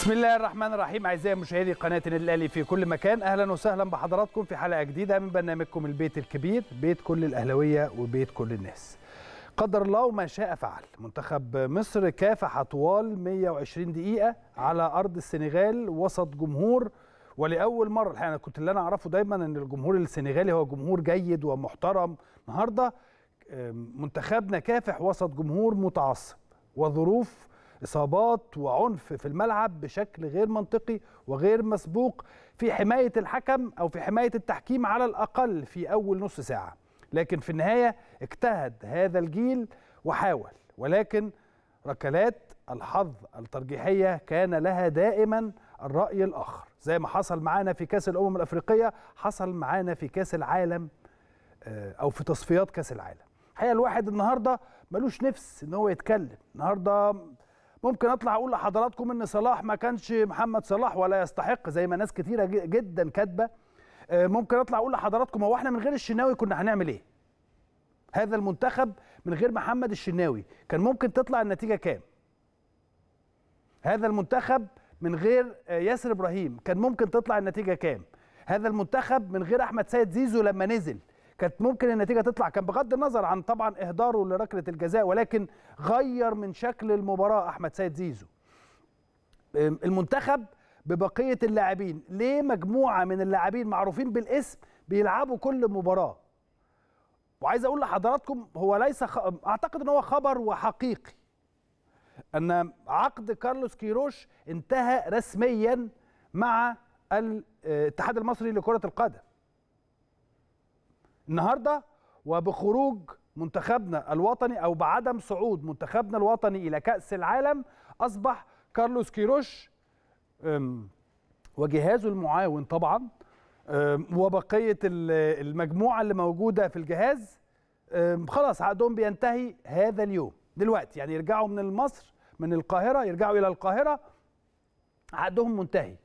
بسم الله الرحمن الرحيم اعزائي مشاهدي قناه الاهلي في كل مكان اهلا وسهلا بحضراتكم في حلقه جديده من برنامجكم البيت الكبير بيت كل الاهلاويه وبيت كل الناس قدر الله ما شاء فعل منتخب مصر كافح طوال 120 دقيقه على ارض السنغال وسط جمهور ولاول مره الحقيقه انا كنت اللي انا اعرفه دايما ان الجمهور السنغالي هو جمهور جيد ومحترم النهارده منتخبنا كافح وسط جمهور متعصب وظروف اصابات وعنف في الملعب بشكل غير منطقي وغير مسبوق في حمايه الحكم او في حمايه التحكيم على الاقل في اول نص ساعه لكن في النهايه اجتهد هذا الجيل وحاول ولكن ركلات الحظ الترجيحيه كان لها دائما الراي الاخر زي ما حصل معانا في كاس الامم الافريقيه حصل معانا في كاس العالم آه، او في تصفيات كاس العالم الحقيقه الواحد النهارده ملوش نفس ان هو يتكلم النهارده ممكن اطلع اقول لحضراتكم ان صلاح ما كانش محمد صلاح ولا يستحق زي ما ناس كتيره جدا كاتبه آه، ممكن اطلع اقول لحضراتكم هو احنا من غير الشناوي كنا هنعمل ايه هذا المنتخب من غير محمد الشناوي كان ممكن تطلع النتيجه كام هذا المنتخب من غير آه، ياسر ابراهيم كان ممكن تطلع النتيجه كام هذا المنتخب من غير احمد سيد زيزو لما نزل كانت ممكن النتيجه تطلع كان بغض النظر عن طبعا اهداره لركله الجزاء ولكن غير من شكل المباراه احمد سيد زيزو المنتخب ببقيه اللاعبين ليه مجموعه من اللاعبين معروفين بالاسم بيلعبوا كل مباراه وعايز اقول لحضراتكم هو ليس خ... اعتقد ان هو خبر وحقيقي ان عقد كارلوس كيروش انتهى رسميا مع آه، الاتحاد المصري لكره القدم النهارده وبخروج منتخبنا الوطني او بعدم صعود منتخبنا الوطني الى كاس العالم اصبح كارلوس كيروش وجهازه المعاون طبعا وبقيه المجموعه اللي موجوده في الجهاز خلاص عقدهم بينتهي هذا اليوم دلوقتي يعني يرجعوا من مصر من القاهره يرجعوا الى القاهره عقدهم منتهي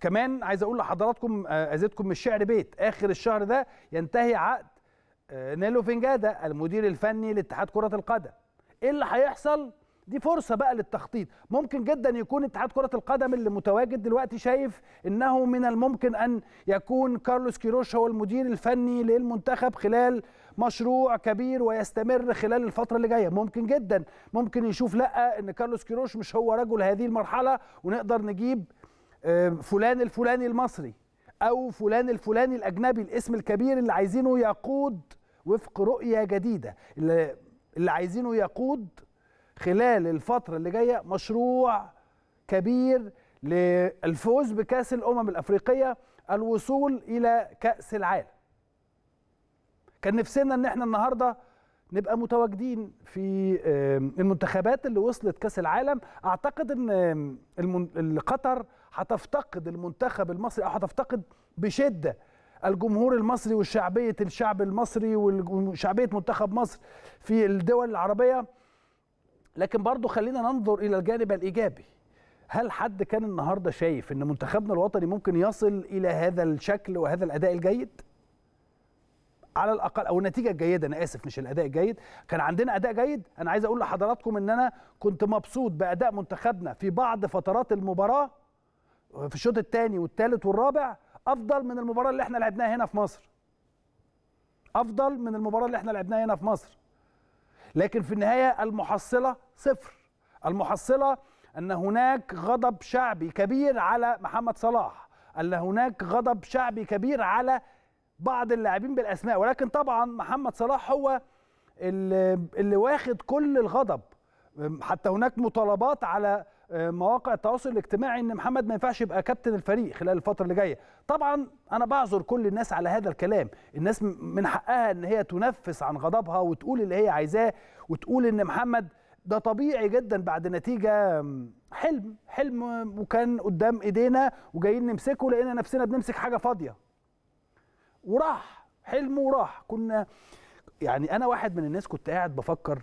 كمان عايز اقول لحضراتكم ازيدكم آه، من الشعر بيت اخر الشهر ده ينتهي عقد آه، نيلو فنجادا المدير الفني لاتحاد كره القدم ايه اللي هيحصل دي فرصة بقى للتخطيط ممكن جدا يكون اتحاد كرة القدم اللي متواجد دلوقتي شايف انه من الممكن ان يكون كارلوس كيروش هو المدير الفني للمنتخب خلال مشروع كبير ويستمر خلال الفترة اللي جاية ممكن جدا ممكن يشوف لا ان كارلوس كيروش مش هو رجل هذه المرحلة ونقدر نجيب فلان الفلاني المصري او فلان الفلاني الاجنبي الاسم الكبير اللي عايزينه يقود وفق رؤيه جديده اللي, عايزينه يقود خلال الفتره اللي جايه مشروع كبير للفوز بكاس الامم الافريقيه الوصول الى كاس العالم كان نفسنا ان احنا النهارده نبقى متواجدين في المنتخبات اللي وصلت كاس العالم اعتقد ان قطر هتفتقد المنتخب المصري او هتفتقد بشده الجمهور المصري وشعبيه الشعب المصري وشعبيه منتخب مصر في الدول العربيه لكن برضو خلينا ننظر الى الجانب الايجابي هل حد كان النهارده شايف ان منتخبنا الوطني ممكن يصل الى هذا الشكل وهذا الاداء الجيد على الاقل او النتيجه الجيده انا اسف مش الاداء الجيد كان عندنا اداء جيد انا عايز اقول لحضراتكم ان انا كنت مبسوط باداء منتخبنا في بعض فترات المباراه في الشوط الثاني والثالث والرابع افضل من المباراه اللي احنا لعبناها هنا في مصر افضل من المباراه اللي احنا لعبناها هنا في مصر لكن في النهايه المحصله صفر المحصله ان هناك غضب شعبي كبير على محمد صلاح ان هناك غضب شعبي كبير على بعض اللاعبين بالاسماء ولكن طبعا محمد صلاح هو اللي, اللي واخد كل الغضب حتى هناك مطالبات على آه، مواقع التواصل الاجتماعي ان محمد ما ينفعش يبقى كابتن الفريق خلال الفتره اللي جايه طبعا انا بعذر كل الناس على هذا الكلام الناس من حقها ان هي تنفس عن غضبها وتقول اللي هي عايزاه وتقول ان محمد ده طبيعي جدا بعد نتيجه حلم حلم وكان قدام ايدينا وجايين نمسكه لقينا نفسنا بنمسك حاجه فاضيه وراح حلم وراح كنا يعني انا واحد من الناس كنت قاعد بفكر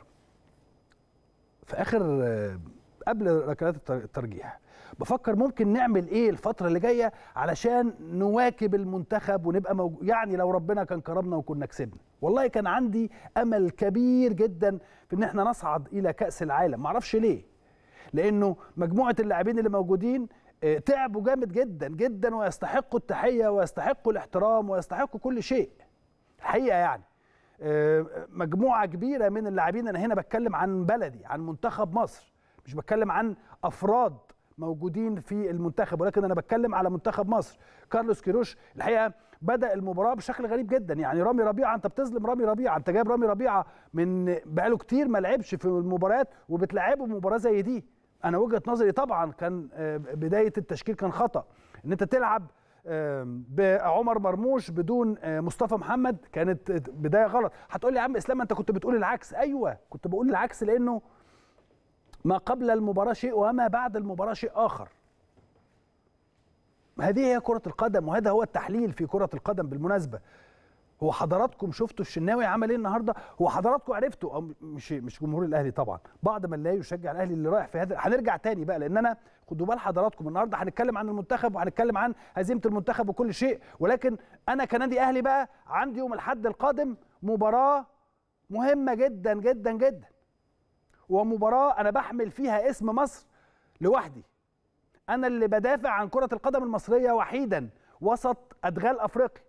في اخر آه، قبل ركلات الترجيح بفكر ممكن نعمل ايه الفتره اللي جايه علشان نواكب المنتخب ونبقى موجود يعني لو ربنا كان كرمنا وكنا كسبنا والله كان عندي امل كبير جدا في ان احنا نصعد الى كاس العالم معرفش ليه لانه مجموعه اللاعبين اللي موجودين آه، تعبوا جامد جدا جدا ويستحقوا التحيه ويستحقوا الاحترام ويستحقوا كل شيء الحقيقه يعني آه، مجموعه كبيره من اللاعبين انا هنا بتكلم عن بلدي عن منتخب مصر مش بتكلم عن افراد موجودين في المنتخب ولكن انا بتكلم على منتخب مصر كارلوس كيروش الحقيقه بدا المباراه بشكل غريب جدا يعني رامي ربيعه انت بتظلم رامي ربيعه انت جايب رامي ربيعه من بقاله كتير ما لعبش في المباريات وبتلعبه مباراه زي دي انا وجهه نظري طبعا كان آه، بدايه التشكيل كان خطا ان انت تلعب بعمر مرموش بدون آه، مصطفى محمد كانت بدايه غلط هتقول لي يا عم اسلام انت كنت بتقول العكس ايوه كنت بقول العكس لانه ما قبل المباراة شيء وما بعد المباراة شيء آخر هذه هي كرة القدم وهذا هو التحليل في كرة القدم بالمناسبة هو حضراتكم شفتوا الشناوي عمل ايه النهارده؟ هو حضراتكم عرفتوا أو مش مش جمهور الاهلي طبعا، بعض من لا يشجع الاهلي اللي رايح في هذا هنرجع تاني بقى لان انا خدوا بال حضراتكم النهارده هنتكلم عن المنتخب وهنتكلم عن هزيمه المنتخب وكل شيء، ولكن انا كنادي اهلي بقى عندي يوم الاحد القادم مباراه مهمه جدا جدا جدا. ومباراه انا بحمل فيها اسم مصر لوحدي انا اللي بدافع عن كره القدم المصريه وحيدا وسط ادغال افريقيا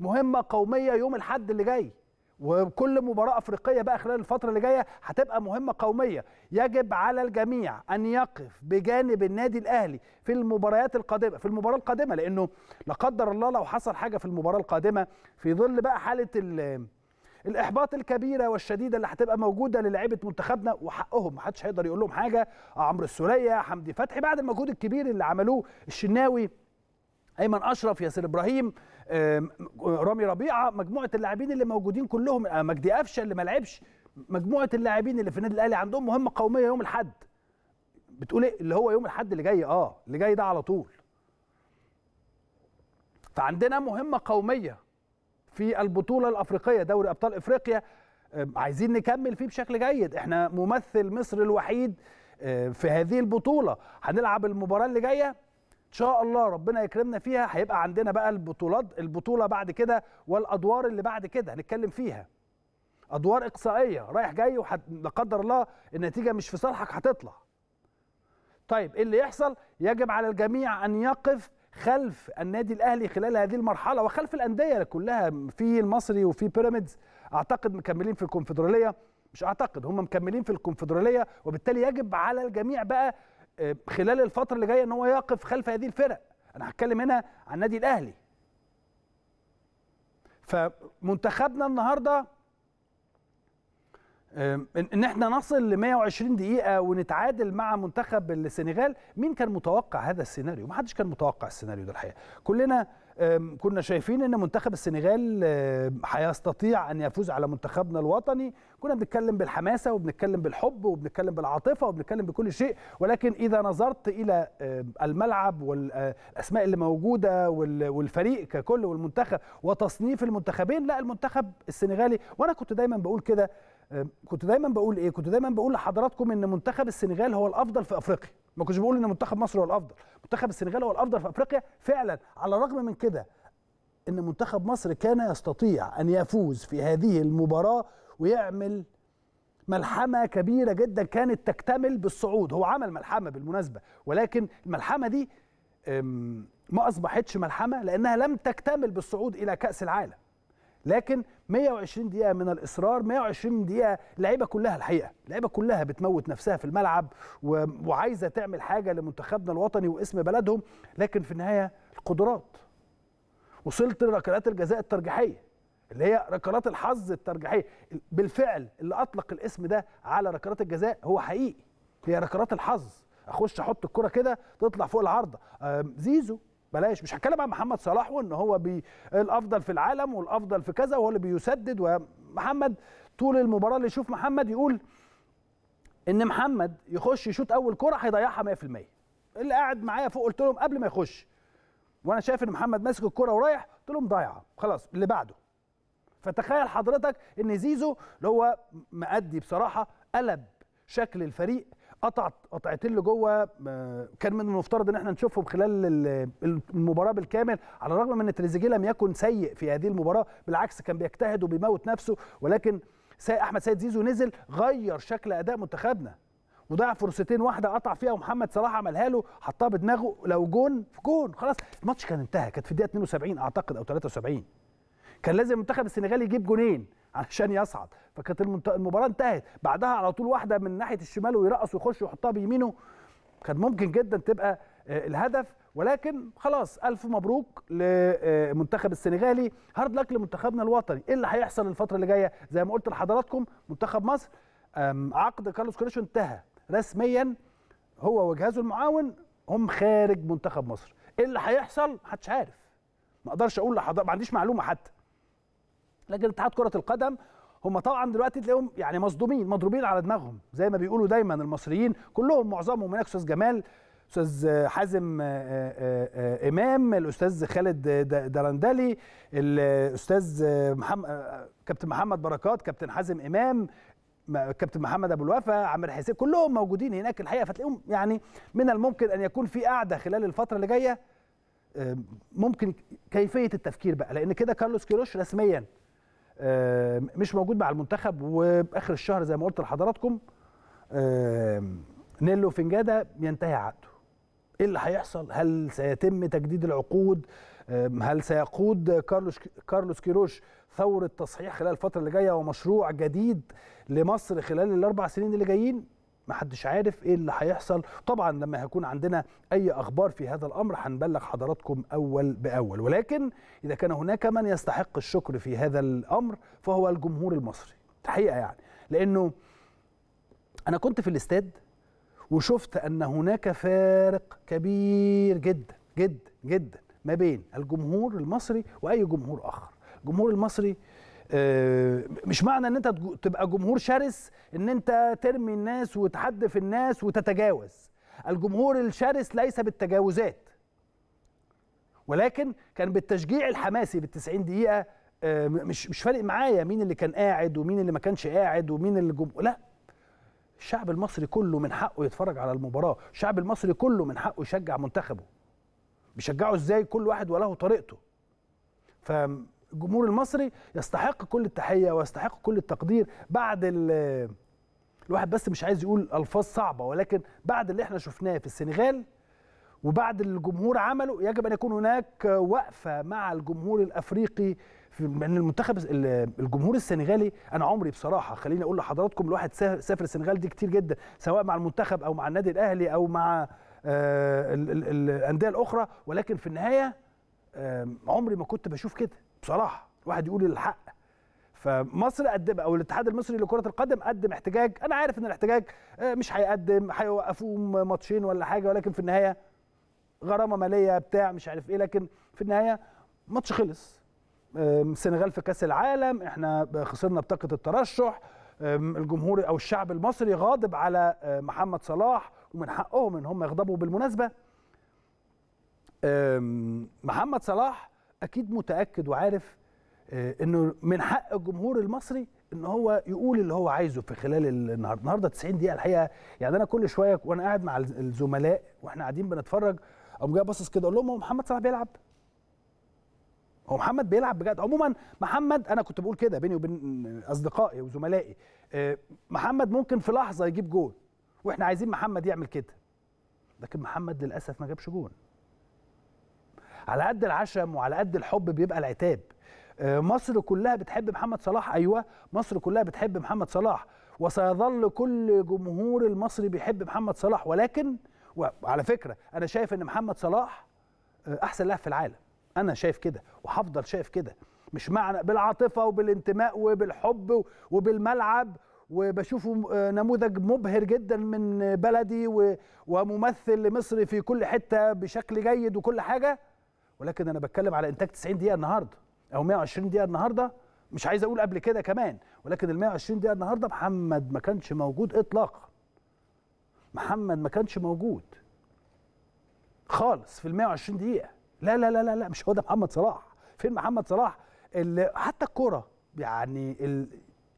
مهمه قوميه يوم الاحد اللي جاي وكل مباراه افريقيه بقى خلال الفتره اللي جايه هتبقى مهمه قوميه يجب على الجميع ان يقف بجانب النادي الاهلي في المباريات القادمه في المباراه القادمه لانه لا قدر الله لو حصل حاجه في المباراه القادمه في ظل بقى حاله الاحباط الكبيره والشديده اللي هتبقى موجوده للعيبه منتخبنا وحقهم محدش هيقدر يقول لهم حاجه عمرو السوليه حمدي فتحي بعد المجهود الكبير اللي عملوه الشناوي ايمن اشرف ياسر ابراهيم رامي ربيعه مجموعه اللاعبين اللي موجودين كلهم آه، مجدي قفشه اللي ما لعبش مجموعه اللاعبين اللي في النادي الاهلي عندهم مهمه قوميه يوم الاحد بتقول ايه اللي هو يوم الاحد اللي جاي اه اللي جاي ده على طول فعندنا مهمه قوميه في البطوله الافريقيه دوري ابطال افريقيا عايزين نكمل فيه بشكل جيد احنا ممثل مصر الوحيد في هذه البطوله هنلعب المباراه اللي جايه ان شاء الله ربنا يكرمنا فيها هيبقى عندنا بقى البطولات البطوله بعد كده والادوار اللي بعد كده هنتكلم فيها ادوار اقصائيه رايح جاي لا قدر الله النتيجه مش في صالحك هتطلع طيب ايه اللي يحصل يجب على الجميع ان يقف خلف النادي الاهلي خلال هذه المرحله وخلف الانديه كلها في المصري وفي بيراميدز اعتقد مكملين في الكونفدراليه مش اعتقد هم مكملين في الكونفدراليه وبالتالي يجب على الجميع بقى آه، خلال الفتره اللي جايه ان هو يقف خلف هذه الفرق انا هتكلم هنا عن النادي الاهلي فمنتخبنا النهارده ان احنا نصل ل 120 دقيقه ونتعادل مع منتخب السنغال مين كان متوقع هذا السيناريو ما حدش كان متوقع السيناريو ده الحقيقه كلنا كنا شايفين ان منتخب السنغال هيستطيع ان يفوز على منتخبنا الوطني كنا بنتكلم بالحماسه وبنتكلم بالحب وبنتكلم بالعاطفه وبنتكلم بكل شيء ولكن اذا نظرت الى الملعب والاسماء اللي موجوده والفريق ككل والمنتخب وتصنيف المنتخبين لا المنتخب السنغالي وانا كنت دايما بقول كده كنت دايما بقول ايه كنت دايما بقول لحضراتكم ان منتخب السنغال هو الافضل في افريقيا ما كنتش بقول ان منتخب مصر هو الافضل منتخب السنغال هو الافضل في افريقيا فعلا على الرغم من كده ان منتخب مصر كان يستطيع ان يفوز في هذه المباراه ويعمل ملحمه كبيره جدا كانت تكتمل بالصعود هو عمل ملحمه بالمناسبه ولكن الملحمه دي ما اصبحتش ملحمه لانها لم تكتمل بالصعود الى كاس العالم لكن 120 دقيقه من الاصرار 120 دقيقه لعيبه كلها الحقيقه لعيبه كلها بتموت نفسها في الملعب وعايزه تعمل حاجه لمنتخبنا الوطني واسم بلدهم لكن في النهايه القدرات وصلت لركلات الجزاء الترجيحيه اللي هي ركلات الحظ الترجيحيه بالفعل اللي اطلق الاسم ده على ركلات الجزاء هو حقيقي هي ركلات الحظ اخش احط الكره كده تطلع فوق العارضه زيزو بلاش مش هتكلم عن محمد صلاح وان هو بي الافضل في العالم والافضل في كذا وهو اللي بيسدد ومحمد طول المباراه اللي يشوف محمد يقول ان محمد يخش يشوط اول كره هيضيعها 100% اللي قاعد معايا فوق قلت لهم قبل ما يخش وانا شايف ان محمد ماسك الكره ورايح قلت لهم ضايعه خلاص اللي بعده فتخيل حضرتك ان زيزو اللي هو مأدي بصراحه قلب شكل الفريق قطعت قطعت اللي جوه آه، كان من المفترض ان احنا نشوفهم خلال المباراه بالكامل على الرغم من ان تريزيجيه لم يكن سيء في هذه المباراه بالعكس كان بيجتهد وبيموت نفسه ولكن احمد سيد زيزو نزل غير شكل اداء منتخبنا وضاع فرصتين واحده قطع فيها ومحمد صلاح عملها له حطها بدماغه لو جون في جون خلاص الماتش كان انتهى كانت في الدقيقه 72 اعتقد او 73 كان لازم المنتخب السنغالي يجيب جونين عشان يصعد فكانت المباراه انتهت بعدها على طول واحده من ناحيه الشمال ويرقص ويخش ويحطها بيمينه كان ممكن جدا تبقى آه، الهدف ولكن خلاص الف مبروك لمنتخب آه، السنغالي هارد لك لمنتخبنا الوطني ايه اللي هيحصل الفتره اللي جايه زي ما قلت لحضراتكم منتخب مصر عقد كارلوس كريش انتهى رسميا هو وجهازه المعاون هم خارج منتخب مصر ايه اللي هيحصل محدش عارف ما اقدرش اقول لحضرتك ما عنديش معلومه حتى لكن اتحاد كره القدم هم طبعا دلوقتي تلاقيهم يعني مصدومين مضروبين على دماغهم زي ما بيقولوا دايما المصريين كلهم معظمهم هناك استاذ جمال استاذ حازم آه، آه، آه، امام الاستاذ خالد درندلي الاستاذ محمد كابتن محمد بركات كابتن حازم امام كابتن محمد ابو الوفا عامر حسين كلهم موجودين هناك الحقيقه فتلاقيهم يعني من الممكن ان يكون في قاعده خلال الفتره اللي جايه ممكن كيفيه التفكير بقى لان كده كارلوس كيروش رسميا مش موجود مع المنتخب وباخر الشهر زي ما قلت لحضراتكم نيلو فنجادا ينتهي عقده ايه اللي هيحصل هل سيتم تجديد العقود هل سيقود كارلوس كارلوس كيروش ثوره تصحيح خلال الفتره اللي جايه ومشروع جديد لمصر خلال الاربع سنين اللي جايين محدش عارف ايه اللي هيحصل طبعا لما هيكون عندنا اي اخبار في هذا الامر هنبلغ حضراتكم اول باول ولكن اذا كان هناك من يستحق الشكر في هذا الامر فهو الجمهور المصري الحقيقه يعني لانه انا كنت في الاستاد وشفت ان هناك فارق كبير جدا جدا جدا ما بين الجمهور المصري واي جمهور اخر الجمهور المصري آه، مش معنى ان انت تبقى جمهور شرس ان انت ترمي الناس وتحدف الناس وتتجاوز الجمهور الشرس ليس بالتجاوزات ولكن كان بالتشجيع الحماسي بال90 دقيقه آه، مش مش فارق معايا مين اللي كان قاعد ومين اللي ما كانش قاعد ومين اللي جم... لا الشعب المصري كله من حقه يتفرج على المباراه الشعب المصري كله من حقه يشجع منتخبه بيشجعه ازاي كل واحد وله طريقته ف الجمهور المصري يستحق كل التحيه ويستحق كل التقدير بعد الواحد بس مش عايز يقول الفاظ صعبه ولكن بعد اللي احنا شفناه في السنغال وبعد الجمهور عمله يجب ان يكون هناك وقفه مع الجمهور الافريقي من المنتخب الجمهور السنغالي انا عمري بصراحه خليني اقول لحضراتكم الواحد سافر السنغال دي كتير جدا سواء مع المنتخب او مع النادي الاهلي او مع آه، الانديه الاخرى ولكن في النهايه عمري ما كنت بشوف كده بصراحه الواحد يقول الحق فمصر قدم او الاتحاد المصري لكره القدم قدم احتجاج انا عارف ان الاحتجاج آه، مش هيقدم هيوقفوه ماتشين ولا حاجه ولكن في النهايه غرامه ماليه بتاع مش عارف ايه لكن في النهايه ماتش خلص السنغال في كاس العالم احنا خسرنا بطاقه الترشح الجمهور او الشعب المصري غاضب على آه، محمد صلاح ومن حقهم ان هم يغضبوا بالمناسبه محمد صلاح اكيد متاكد وعارف آه، انه من حق الجمهور المصري ان هو يقول اللي هو عايزه في خلال النهارده النهارده 90 دقيقه الحقيقه يعني انا كل شويه وانا قاعد مع الزملاء واحنا قاعدين بنتفرج اقوم جاي باصص كده اقول لهم هو محمد صلاح بيلعب هو محمد بيلعب بجد عموما محمد انا كنت بقول كده بيني وبين اصدقائي وزملائي آه، محمد ممكن في لحظه يجيب جول واحنا عايزين محمد يعمل كده لكن محمد للاسف ما جابش جول على قد العشم وعلى قد الحب بيبقى العتاب آه، مصر كلها بتحب محمد صلاح ايوه مصر كلها بتحب محمد صلاح وسيظل كل جمهور المصري بيحب محمد صلاح ولكن وعلى فكره انا شايف ان محمد صلاح آه، احسن لاعب في العالم انا شايف كده وهفضل شايف كده مش معنى بالعاطفه وبالانتماء وبالحب وبالملعب وبشوفه آه، نموذج مبهر جدا من بلدي وممثل لمصر في كل حته بشكل جيد وكل حاجه ولكن انا بتكلم على انتاج 90 دقيقه النهارده او 120 دقيقه النهارده مش عايز اقول قبل كده كمان ولكن ال 120 دقيقه النهارده محمد ما كانش موجود اطلاقا محمد ما كانش موجود خالص في ال 120 دقيقه لا لا لا لا لا مش هو ده محمد صلاح فين محمد صلاح اللي حتى الكره يعني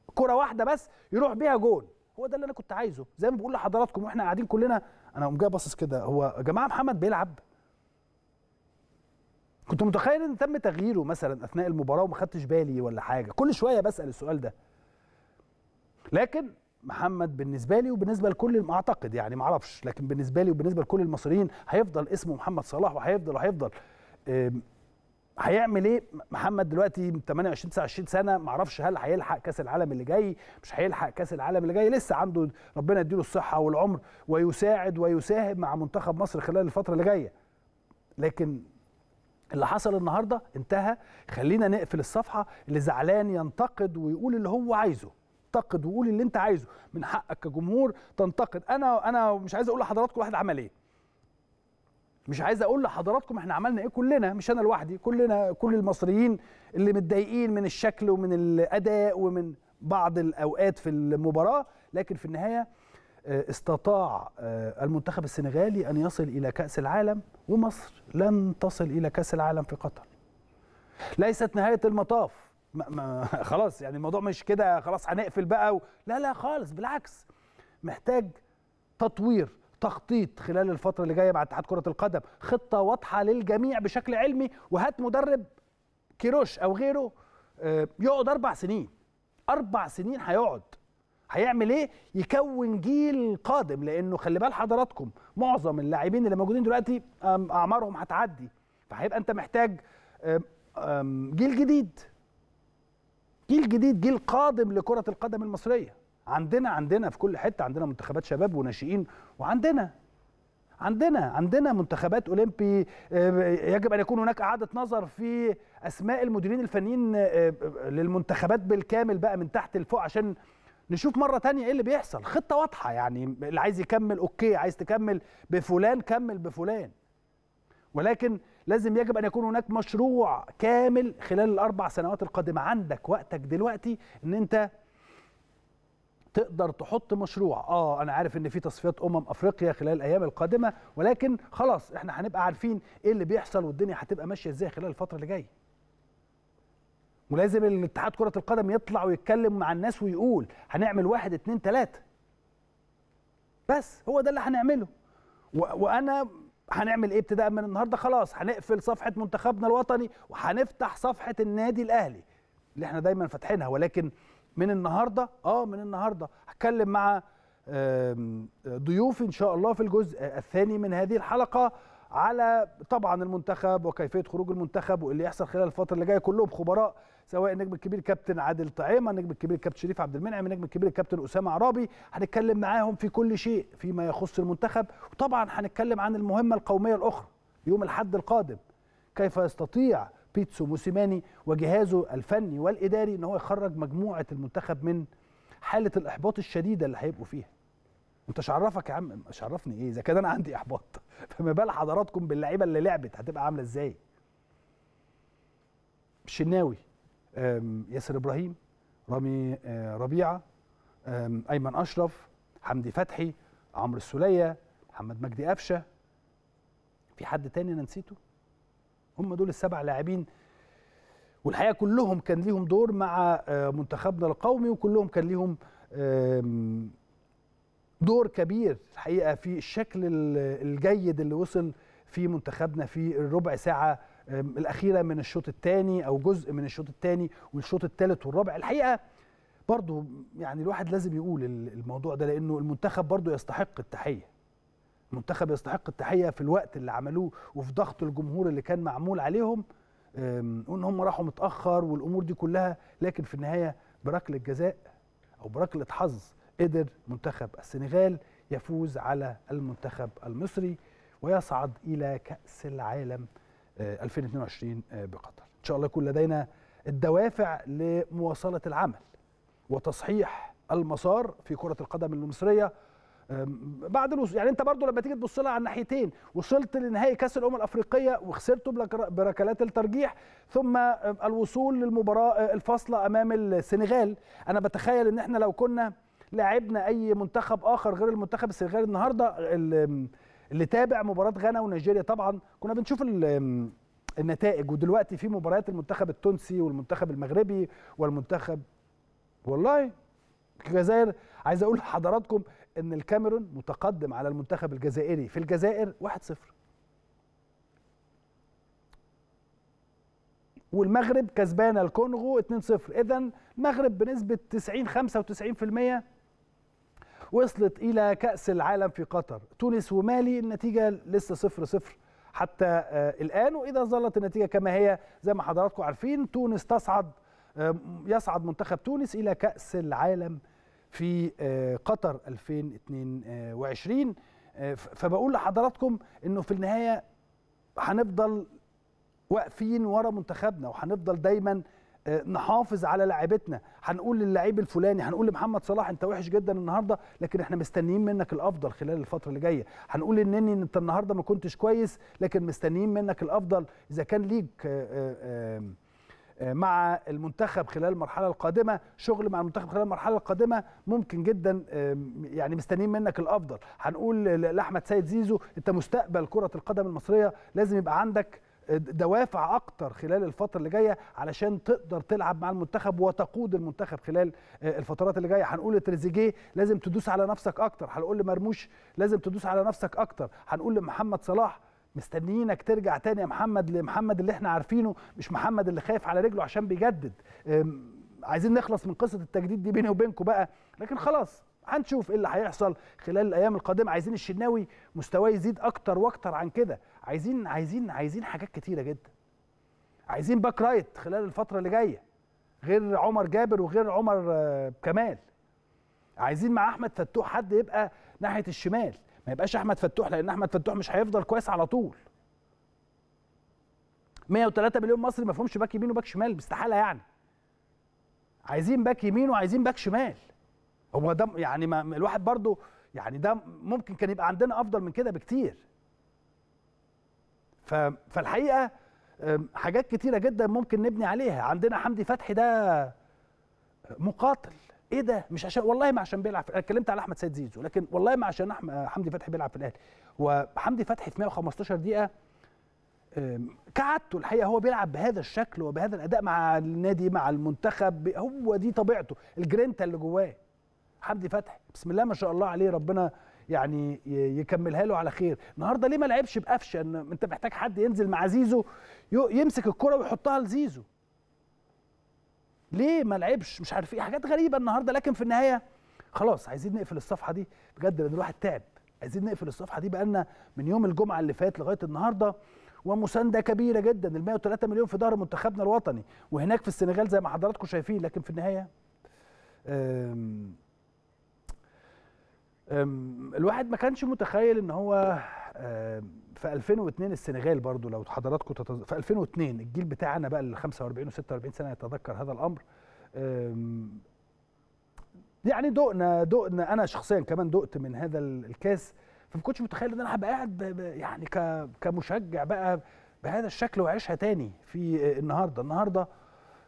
الكره واحده بس يروح بيها جول هو ده اللي انا كنت عايزه زي ما بقول لحضراتكم واحنا قاعدين كلنا انا قوم جاي باصص كده هو يا جماعه محمد بيلعب كنت متخيل ان تم تغييره مثلا اثناء المباراه وما خدتش بالي ولا حاجه كل شويه بسال السؤال ده لكن محمد بالنسبه لي وبالنسبه لكل اعتقد يعني ما اعرفش لكن بالنسبه لي وبالنسبه لكل المصريين هيفضل اسمه محمد صلاح وهيفضل وهيفضل هيعمل ايه محمد دلوقتي 28 29 سنه ما اعرفش هل هيلحق كاس العالم اللي جاي مش هيلحق كاس العالم اللي جاي لسه عنده ربنا يديله الصحه والعمر ويساعد ويساهم مع منتخب مصر خلال الفتره اللي جايه لكن اللي حصل النهارده انتهى خلينا نقفل الصفحه اللي زعلان ينتقد ويقول اللي هو عايزه انتقد وقول اللي انت عايزه من حقك كجمهور تنتقد انا انا مش عايز اقول لحضراتكم الواحد عمل ايه مش عايز اقول لحضراتكم احنا عملنا ايه كلنا مش انا لوحدي كلنا كل المصريين اللي متضايقين من الشكل ومن الاداء ومن بعض الاوقات في المباراه لكن في النهايه استطاع آه، المنتخب السنغالي أن يصل إلى كأس العالم ومصر لن تصل إلى كأس العالم في قطر ليست نهاية المطاف ما ما خلاص يعني الموضوع مش كده خلاص هنقفل بقى و... لا لا خالص بالعكس محتاج تطوير تخطيط خلال الفترة اللي جاية مع اتحاد كرة القدم خطة واضحة للجميع بشكل علمي وهات مدرب كيروش أو غيره آه، يقعد أربع سنين أربع سنين هيقعد هيعمل ايه يكون جيل قادم لانه خلي بال حضراتكم معظم اللاعبين اللي موجودين دلوقتي اعمارهم هتعدي فهيبقى انت محتاج جيل جديد جيل جديد جيل قادم لكره القدم المصريه عندنا عندنا في كل حته عندنا منتخبات شباب وناشئين وعندنا عندنا عندنا منتخبات اولمبي يجب ان يكون هناك اعاده نظر في اسماء المديرين الفنيين للمنتخبات بالكامل بقى من تحت لفوق عشان نشوف مره تانية ايه اللي بيحصل خطه واضحه يعني اللي عايز يكمل اوكي عايز تكمل بفلان كمل بفلان ولكن لازم يجب ان يكون هناك مشروع كامل خلال الاربع سنوات القادمه عندك وقتك دلوقتي ان انت تقدر تحط مشروع اه انا عارف ان في تصفيات امم افريقيا خلال الايام القادمه ولكن خلاص احنا هنبقى عارفين ايه اللي بيحصل والدنيا هتبقى ماشيه ازاي خلال الفتره اللي جايه ولازم الاتحاد كره القدم يطلع ويتكلم مع الناس ويقول هنعمل واحد اتنين تلاته بس هو ده اللي هنعمله وانا هنعمل ايه ابتداء من النهارده خلاص هنقفل صفحه منتخبنا الوطني وهنفتح صفحه النادي الاهلي اللي احنا دايما فاتحينها ولكن من النهارده اه من النهارده هتكلم مع ضيوفي ان شاء الله في الجزء الثاني من هذه الحلقه على طبعا المنتخب وكيفيه خروج المنتخب واللي يحصل خلال الفتره اللي جايه كلهم خبراء سواء النجم الكبير كابتن عادل طعيمه النجم الكبير كابتن شريف عبد المنعم النجم الكبير كابتن اسامه عرابي هنتكلم معاهم في كل شيء فيما يخص المنتخب وطبعا هنتكلم عن المهمه القوميه الاخرى يوم الحد القادم كيف يستطيع بيتسو موسيماني وجهازه الفني والاداري ان هو يخرج مجموعه المنتخب من حاله الاحباط الشديده اللي هيبقوا فيها انت شعرفك يا عم شعرفني ايه اذا كان انا عندي احباط فما بال حضراتكم باللعيبه اللي لعبت هتبقى عامله ازاي الشناوي ياسر ابراهيم رامي آه، ربيعه ايمن اشرف حمدي فتحي عمرو السوليه محمد مجدي قفشه في حد تاني انا نسيته هم دول السبع لاعبين والحقيقه كلهم كان ليهم دور مع آه، منتخبنا القومي وكلهم كان ليهم دور كبير الحقيقه في الشكل الجيد اللي وصل في منتخبنا في الربع ساعه الاخيره من الشوط الثاني او جزء من الشوط الثاني والشوط الثالث والرابع الحقيقه برضو يعني الواحد لازم يقول الموضوع ده لانه المنتخب برضو يستحق التحيه المنتخب يستحق التحيه في الوقت اللي عملوه وفي ضغط الجمهور اللي كان معمول عليهم وان هم راحوا متاخر والامور دي كلها لكن في النهايه بركله جزاء او بركله حظ قدر منتخب السنغال يفوز على المنتخب المصري ويصعد الى كاس العالم 2022 آه، آه، بقطر ان شاء الله يكون لدينا الدوافع لمواصله العمل وتصحيح المسار في كره القدم المصريه بعد الوصول يعني انت برضو لما تيجي تبص لها على الناحيتين وصلت لنهائي كاس الامم الافريقيه وخسرته بركلات الترجيح ثم الوصول للمباراه آه، الفاصله امام السنغال انا بتخيل ان احنا لو كنا لعبنا اي منتخب اخر غير المنتخب السنغالي النهارده اللي تابع مباراه غانا ونيجيريا طبعا كنا بنشوف النتائج ودلوقتي في مباريات المنتخب التونسي والمنتخب المغربي والمنتخب والله الجزائر عايز اقول لحضراتكم ان الكاميرون متقدم على المنتخب الجزائري في الجزائر 1-0 والمغرب كسبانه الكونغو 2-0 اذا المغرب بنسبه 90 95% وصلت إلى كأس العالم في قطر تونس ومالي النتيجة لسه صفر صفر حتى آه، الآن وإذا ظلت النتيجة كما هي زي ما حضراتكم عارفين تونس تصعد يصعد منتخب تونس إلى كأس العالم في آه، قطر 2022 آه، فبقول لحضراتكم انه في النهايه هنفضل واقفين ورا منتخبنا وهنفضل دايما آه، نحافظ على لعبتنا هنقول للعيب الفلاني هنقول لمحمد صلاح انت وحش جدا النهارده لكن احنا مستنيين منك الافضل خلال الفتره اللي جايه هنقول لنني انت النهارده ما كنتش كويس لكن مستنيين منك الافضل اذا كان ليك آه، آه، مع المنتخب خلال المرحله القادمه شغل مع المنتخب خلال المرحله القادمه ممكن جدا يعني مستنيين منك الافضل هنقول لاحمد سيد زيزو انت مستقبل كره القدم المصريه لازم يبقى عندك دوافع اكتر خلال الفتره اللي جايه علشان تقدر تلعب مع المنتخب وتقود المنتخب خلال آه، الفترات اللي جايه هنقول لتريزيجيه لازم تدوس على نفسك اكتر هنقول لمرموش لازم تدوس على نفسك اكتر هنقول لمحمد صلاح مستنيينك ترجع تاني يا محمد لمحمد اللي احنا عارفينه مش محمد اللي خايف على رجله عشان بيجدد عايزين نخلص من قصه التجديد دي بيني وبينكم بقى لكن خلاص هنشوف ايه اللي هيحصل خلال الايام القادمه عايزين الشناوي مستواه يزيد اكتر واكتر عن كده عايزين عايزين عايزين حاجات كتيره جدا عايزين باك رايت خلال الفتره اللي جايه غير عمر جابر وغير عمر آه، كمال عايزين مع احمد فتوح حد يبقى ناحيه الشمال ما يبقاش احمد فتوح لان احمد فتوح مش هيفضل كويس على طول 103 مليون مصري ما فيهمش باك يمين وباك شمال استحاله يعني عايزين باك يمين وعايزين باك شمال هو ده يعني ما الواحد برضو يعني ده ممكن كان يبقى عندنا افضل من كده بكتير فالحقيقه حاجات كتيره جدا ممكن نبني عليها عندنا حمدي فتحي ده مقاتل ايه ده مش عشان والله ما عشان بيلعب انا اتكلمت على احمد سيد زيزو لكن والله ما عشان آه، حمدي فتحي بيلعب في الاهلي وحمدي فتحي في 115 دقيقه كعدته الحقيقه هو بيلعب بهذا الشكل وبهذا الاداء مع النادي مع المنتخب هو دي طبيعته الجرينتا اللي جواه حمدي فتحي بسم الله ما شاء الله عليه ربنا يعني يكملها له على خير النهارده ليه ما لعبش بقفشه ان انت محتاج حد ينزل مع زيزو يمسك الكره ويحطها لزيزو ليه ما لعبش مش عارف ايه حاجات غريبه النهارده لكن في النهايه خلاص عايزين نقفل الصفحه دي بجد لان الواحد تعب عايزين نقفل الصفحه دي بقالنا من يوم الجمعه اللي فات لغايه النهارده ومسانده كبيره جدا ال 103 مليون في ظهر منتخبنا الوطني وهناك في السنغال زي ما حضراتكم شايفين لكن في النهايه الواحد ما كانش متخيل ان هو آه، في 2002 السنغال برضو لو حضراتكم تتز... في 2002 الجيل بتاعنا بقى ال 45 و 46 سنه يتذكر هذا الامر يعني دقنا دقنا انا شخصيا كمان دقت من هذا الكاس فما كنتش متخيل ان انا هبقى قاعد يعني ك... كمشجع بقى بهذا الشكل وعيشها تاني في آه، النهارده النهارده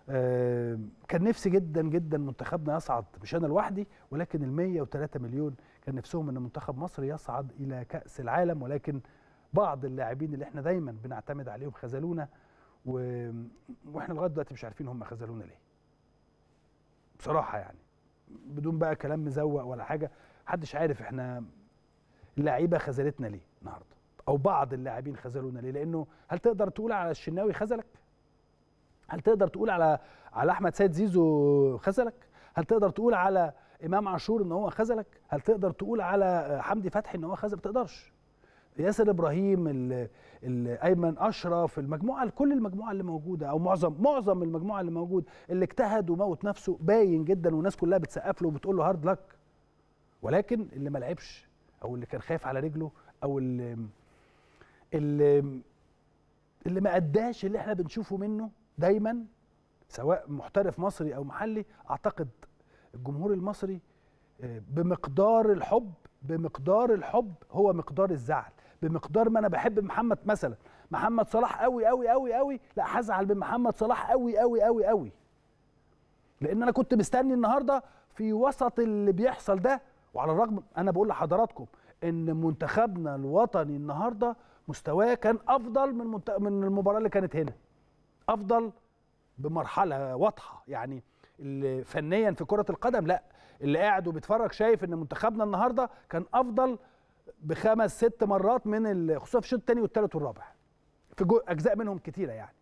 آه، كان نفسي جدا جدا منتخبنا يصعد مش انا لوحدي ولكن ال 103 مليون كان نفسهم ان منتخب مصر يصعد الى كاس العالم ولكن بعض اللاعبين اللي احنا دايما بنعتمد عليهم خذلونا و... واحنا لغايه دلوقتي مش عارفين هم خذلونا ليه بصراحه يعني بدون بقى كلام مزوق ولا حاجه محدش عارف احنا اللعيبه خذلتنا ليه النهارده او بعض اللاعبين خذلونا ليه لانه هل تقدر تقول على الشناوي خذلك هل تقدر تقول على على احمد سيد زيزو خذلك هل تقدر تقول على امام عاشور ان هو خذلك هل تقدر تقول على حمدي فتحي ان هو خذل ما تقدرش ياسر ابراهيم ايمن اشرف المجموعه كل المجموعه اللي موجوده او معظم معظم المجموعه اللي موجود اللي اجتهد وموت نفسه باين جدا والناس كلها بتسقف له وبتقول له هارد لك ولكن اللي ما لعبش او اللي كان خايف على رجله او اللي اللي, اللي ما اداش اللي احنا بنشوفه منه دايما سواء محترف مصري او محلي اعتقد الجمهور المصري آه، بمقدار الحب بمقدار الحب هو مقدار الزعل بمقدار ما انا بحب محمد مثلا محمد صلاح قوي قوي قوي قوي لا هزعل بمحمد صلاح قوي قوي قوي قوي لان انا كنت مستني النهارده في وسط اللي بيحصل ده وعلى الرغم انا بقول لحضراتكم ان منتخبنا الوطني النهارده مستواه كان افضل من من المباراه اللي كانت هنا افضل بمرحله واضحه يعني اللي فنيا في كره القدم لا اللي قاعد وبيتفرج شايف ان منتخبنا النهارده كان افضل بخمس ست مرات من خصوصا في الشوط الثاني والثالث والرابع في اجزاء منهم كتيره يعني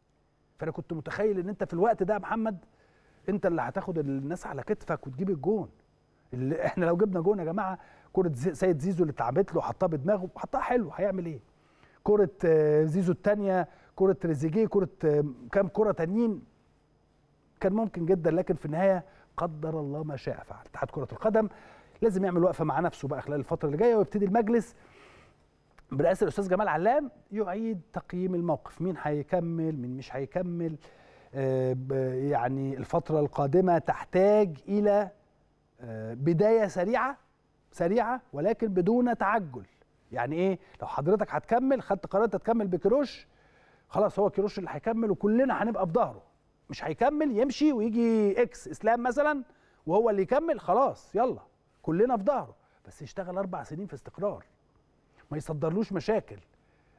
فانا كنت متخيل ان انت في الوقت ده يا محمد انت اللي هتاخد الناس على كتفك وتجيب الجون اللي احنا لو جبنا جون يا جماعه كره سيد زيزو اللي اتعبت له وحطها بدماغه حطها حلو هيعمل ايه كره آه، زيزو الثانيه كره تريزيجيه كره آه، كام كره تانيين كان ممكن جدا لكن في النهايه قدر الله ما شاء فعل اتحاد كره القدم لازم يعمل وقفه مع نفسه بقى خلال الفتره اللي جايه ويبتدي المجلس برئاسه الاستاذ جمال علام يعيد تقييم الموقف مين هيكمل مين مش هيكمل آه، يعني الفتره القادمه تحتاج الى آه، بدايه سريعه سريعه ولكن بدون تعجل يعني ايه لو حضرتك هتكمل خدت قرار تكمل بكروش خلاص هو كروش اللي هيكمل وكلنا هنبقى في ظهره مش هيكمل يمشي ويجي اكس اسلام مثلا وهو اللي يكمل خلاص يلا كلنا في ظهره بس يشتغل اربع سنين في استقرار ما يصدرلوش مشاكل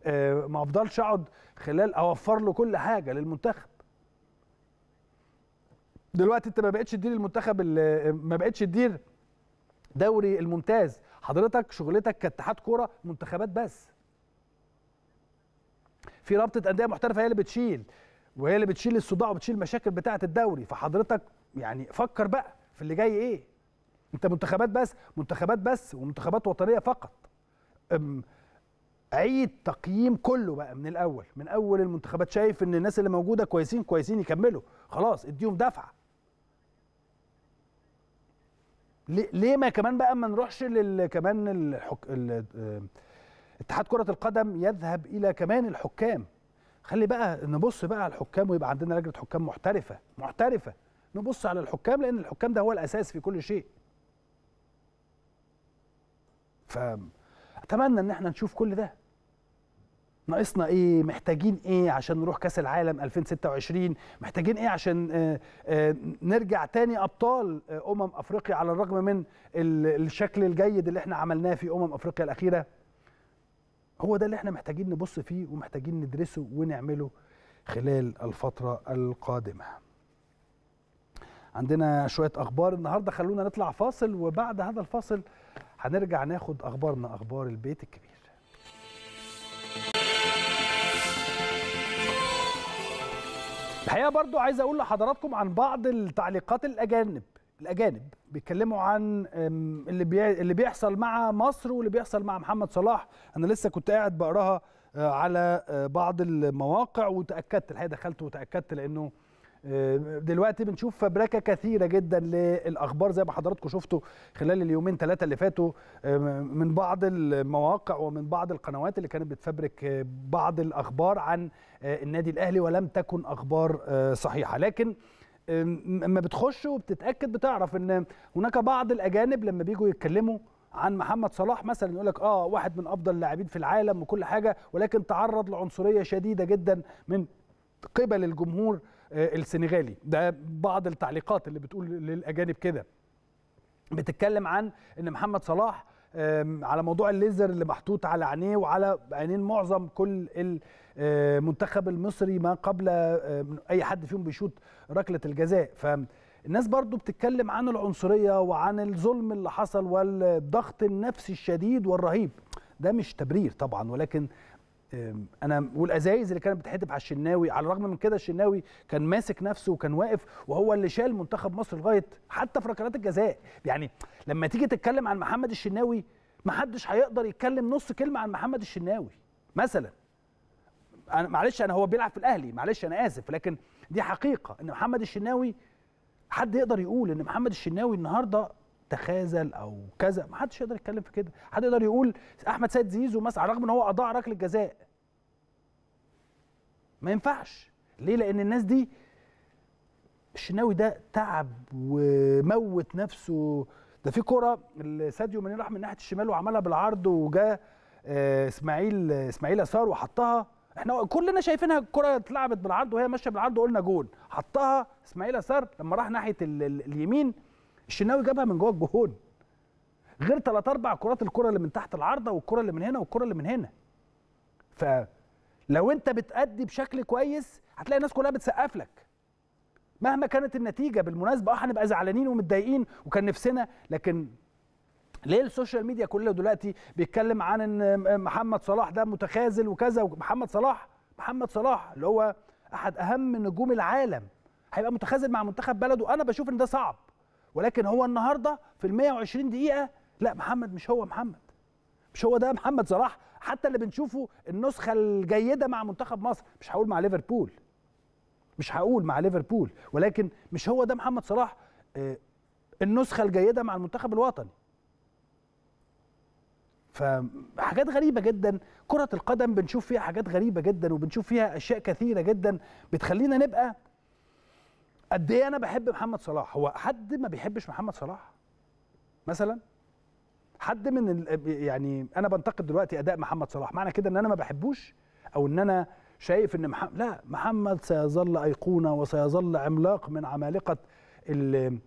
آه، ما افضلش اقعد خلال اوفر له كل حاجه للمنتخب دلوقتي انت ما بقتش تدير المنتخب آه، ما بقتش تدير دوري الممتاز حضرتك شغلتك كاتحاد كوره منتخبات بس في رابطه انديه محترفه هي اللي بتشيل وهي اللي بتشيل الصداع وبتشيل المشاكل بتاعه الدوري فحضرتك يعني فكر بقى في اللي جاي ايه انت منتخبات بس منتخبات بس ومنتخبات وطنيه فقط عيد تقييم كله بقى من الاول من اول المنتخبات شايف ان الناس اللي موجوده كويسين كويسين يكملوا خلاص اديهم دفعه ليه ما كمان بقى ما نروحش لل كمان الحك... ال... آه، اتحاد كره القدم يذهب الى كمان الحكام خلي بقى نبص بقى على الحكام ويبقى عندنا لجنه حكام محترفه محترفه نبص على الحكام لان الحكام ده هو الاساس في كل شيء فاتمنى ان احنا نشوف كل ده ناقصنا ايه محتاجين ايه عشان نروح كاس العالم 2026 محتاجين ايه عشان آه، آه، نرجع تاني ابطال آه، امم افريقيا على الرغم من الشكل الجيد اللي احنا عملناه في امم افريقيا الاخيره هو ده اللي احنا محتاجين نبص فيه ومحتاجين ندرسه ونعمله خلال الفترة القادمة عندنا شوية أخبار النهاردة خلونا نطلع فاصل وبعد هذا الفاصل هنرجع ناخد أخبارنا أخبار البيت الكبير الحقيقة برضو عايز أقول لحضراتكم عن بعض التعليقات الأجانب الاجانب بيتكلموا عن اللي بي... اللي بيحصل مع مصر واللي بيحصل مع محمد صلاح انا لسه كنت قاعد بقراها آه، على آه، بعض المواقع وتاكدت الحقيقه دخلت وتاكدت لانه آه، دلوقتي بنشوف فبركه كثيره جدا للاخبار زي ما حضراتكم شفتوا خلال اليومين ثلاثه اللي فاتوا من بعض المواقع ومن بعض القنوات اللي كانت بتفبرك بعض الاخبار عن النادي الاهلي ولم تكن اخبار صحيحه لكن اما بتخش وبتتاكد بتعرف ان هناك بعض الاجانب لما بيجوا يتكلموا عن محمد صلاح مثلا يقول لك اه واحد من افضل اللاعبين في العالم وكل حاجه ولكن تعرض لعنصريه شديده جدا من قبل الجمهور آه، السنغالي ده بعض التعليقات اللي بتقول للاجانب كده بتتكلم عن ان محمد صلاح على موضوع الليزر اللي محطوط على عينيه وعلى عينين معظم كل آه، المنتخب المصري ما قبل آه، اي حد فيهم بيشوط ركله الجزاء فالناس برضو بتتكلم عن العنصريه وعن الظلم اللي حصل والضغط النفسي الشديد والرهيب ده مش تبرير طبعا ولكن انا والازايز اللي كانت بتحدف على الشناوي على الرغم من كده الشناوي كان ماسك نفسه وكان واقف وهو اللي شال منتخب مصر لغايه حتى في ركلات الجزاء يعني لما تيجي تتكلم عن محمد الشناوي ما حدش هيقدر يتكلم نص كلمه عن محمد الشناوي مثلا انا معلش انا هو بيلعب في الاهلي معلش انا اسف لكن دي حقيقه ان محمد الشناوي حد يقدر يقول ان محمد الشناوي النهارده تخاذل او كذا ما حدش يقدر يتكلم في كده حد يقدر يقول احمد سيد زيزو مثلا رغم ان هو اضاع ركله جزاء ما ينفعش ليه لان الناس دي الشناوي ده تعب وموت نفسه ده في كره ساديو ماني راح من ناحيه الشمال وعملها بالعرض وجا آه، اسماعيل اسماعيل يسار وحطها احنا كلنا شايفينها الكره اتلعبت بالعرض وهي ماشيه بالعرض وقلنا جون حطها اسماعيل يسار لما راح ناحيه اليمين الشناوي جابها من جوه الجهون غير ثلاث اربع كرات الكره اللي من تحت العارضه والكره اللي من هنا والكره اللي من هنا ف لو انت بتأدي بشكل كويس هتلاقي الناس كلها بتسقف لك مهما كانت النتيجه بالمناسبه اه هنبقى زعلانين ومتضايقين وكان نفسنا لكن ليه السوشيال ميديا كله دلوقتي بيتكلم عن ان محمد صلاح ده متخاذل وكذا ومحمد صلاح محمد صلاح اللي هو احد اهم نجوم العالم هيبقى متخاذل مع منتخب بلده انا بشوف ان ده صعب ولكن هو النهارده في ال 120 دقيقه لا محمد مش هو محمد مش هو ده محمد صلاح حتى اللي بنشوفه النسخه الجيده مع منتخب مصر مش هقول مع ليفربول مش هقول مع ليفربول ولكن مش هو ده محمد صلاح آه، النسخه الجيده مع المنتخب الوطني فحاجات غريبه جدا كره القدم بنشوف فيها حاجات غريبه جدا وبنشوف فيها اشياء كثيره جدا بتخلينا نبقى قد ايه انا بحب محمد صلاح هو حد ما بيحبش محمد صلاح مثلا حد من يعني انا بنتقد دلوقتي اداء محمد صلاح معنى كده ان انا ما بحبوش او ان انا شايف ان محمد لا محمد سيظل ايقونه وسيظل عملاق من عمالقه ال...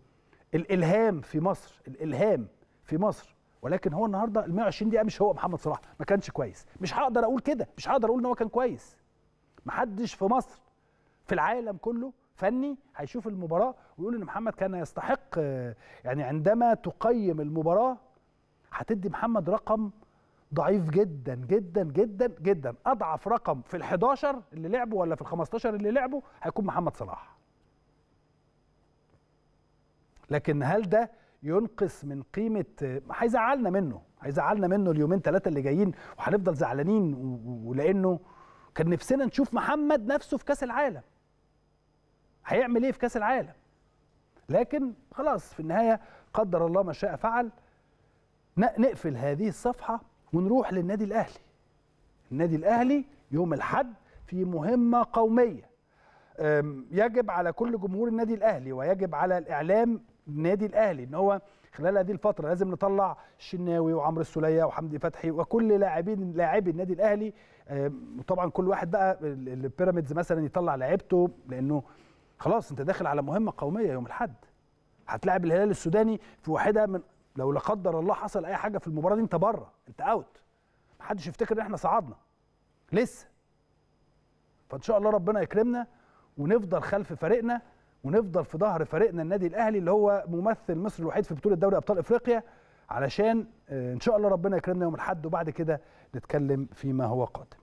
الالهام في مصر الالهام في مصر ولكن هو النهارده ال 120 دقيقه مش هو محمد صلاح ما كانش كويس مش هقدر اقول كده مش هقدر اقول ان هو كان كويس محدش في مصر في العالم كله فني هيشوف المباراه ويقول ان محمد كان يستحق آه، يعني عندما تقيم المباراه هتدي محمد رقم ضعيف جدا جدا جدا جدا اضعف رقم في ال11 اللي لعبه ولا في ال15 اللي لعبه هيكون محمد صلاح لكن هل ده ينقص من قيمه هيزعلنا منه هيزعلنا منه اليومين ثلاثه اللي جايين وهنفضل زعلانين ولانه كان نفسنا نشوف محمد نفسه في كاس العالم هيعمل ايه في كاس العالم لكن خلاص في النهايه قدر الله ما شاء فعل نقفل هذه الصفحه ونروح للنادي الاهلي النادي الاهلي يوم الاحد في مهمه قوميه يجب على كل جمهور النادي الاهلي ويجب على الاعلام النادي الاهلي ان هو خلال هذه الفتره لازم نطلع الشناوي وعمرو السوليه وحمدي فتحي وكل لاعبين لاعبي النادي الاهلي وطبعا كل واحد بقى البيراميدز مثلا يطلع لعيبته لانه خلاص انت داخل على مهمه قوميه يوم الاحد هتلاعب الهلال السوداني في واحده من لو لا قدر الله حصل اي حاجه في المباراه دي انت بره انت اوت محدش يفتكر ان احنا صعدنا لسه فان شاء الله ربنا يكرمنا ونفضل خلف فريقنا ونفضل في ظهر فريقنا النادي الاهلي اللي هو ممثل مصر الوحيد في بطوله دوري ابطال افريقيا علشان آه، ان شاء الله ربنا يكرمنا يوم الاحد وبعد كده نتكلم فيما هو قادم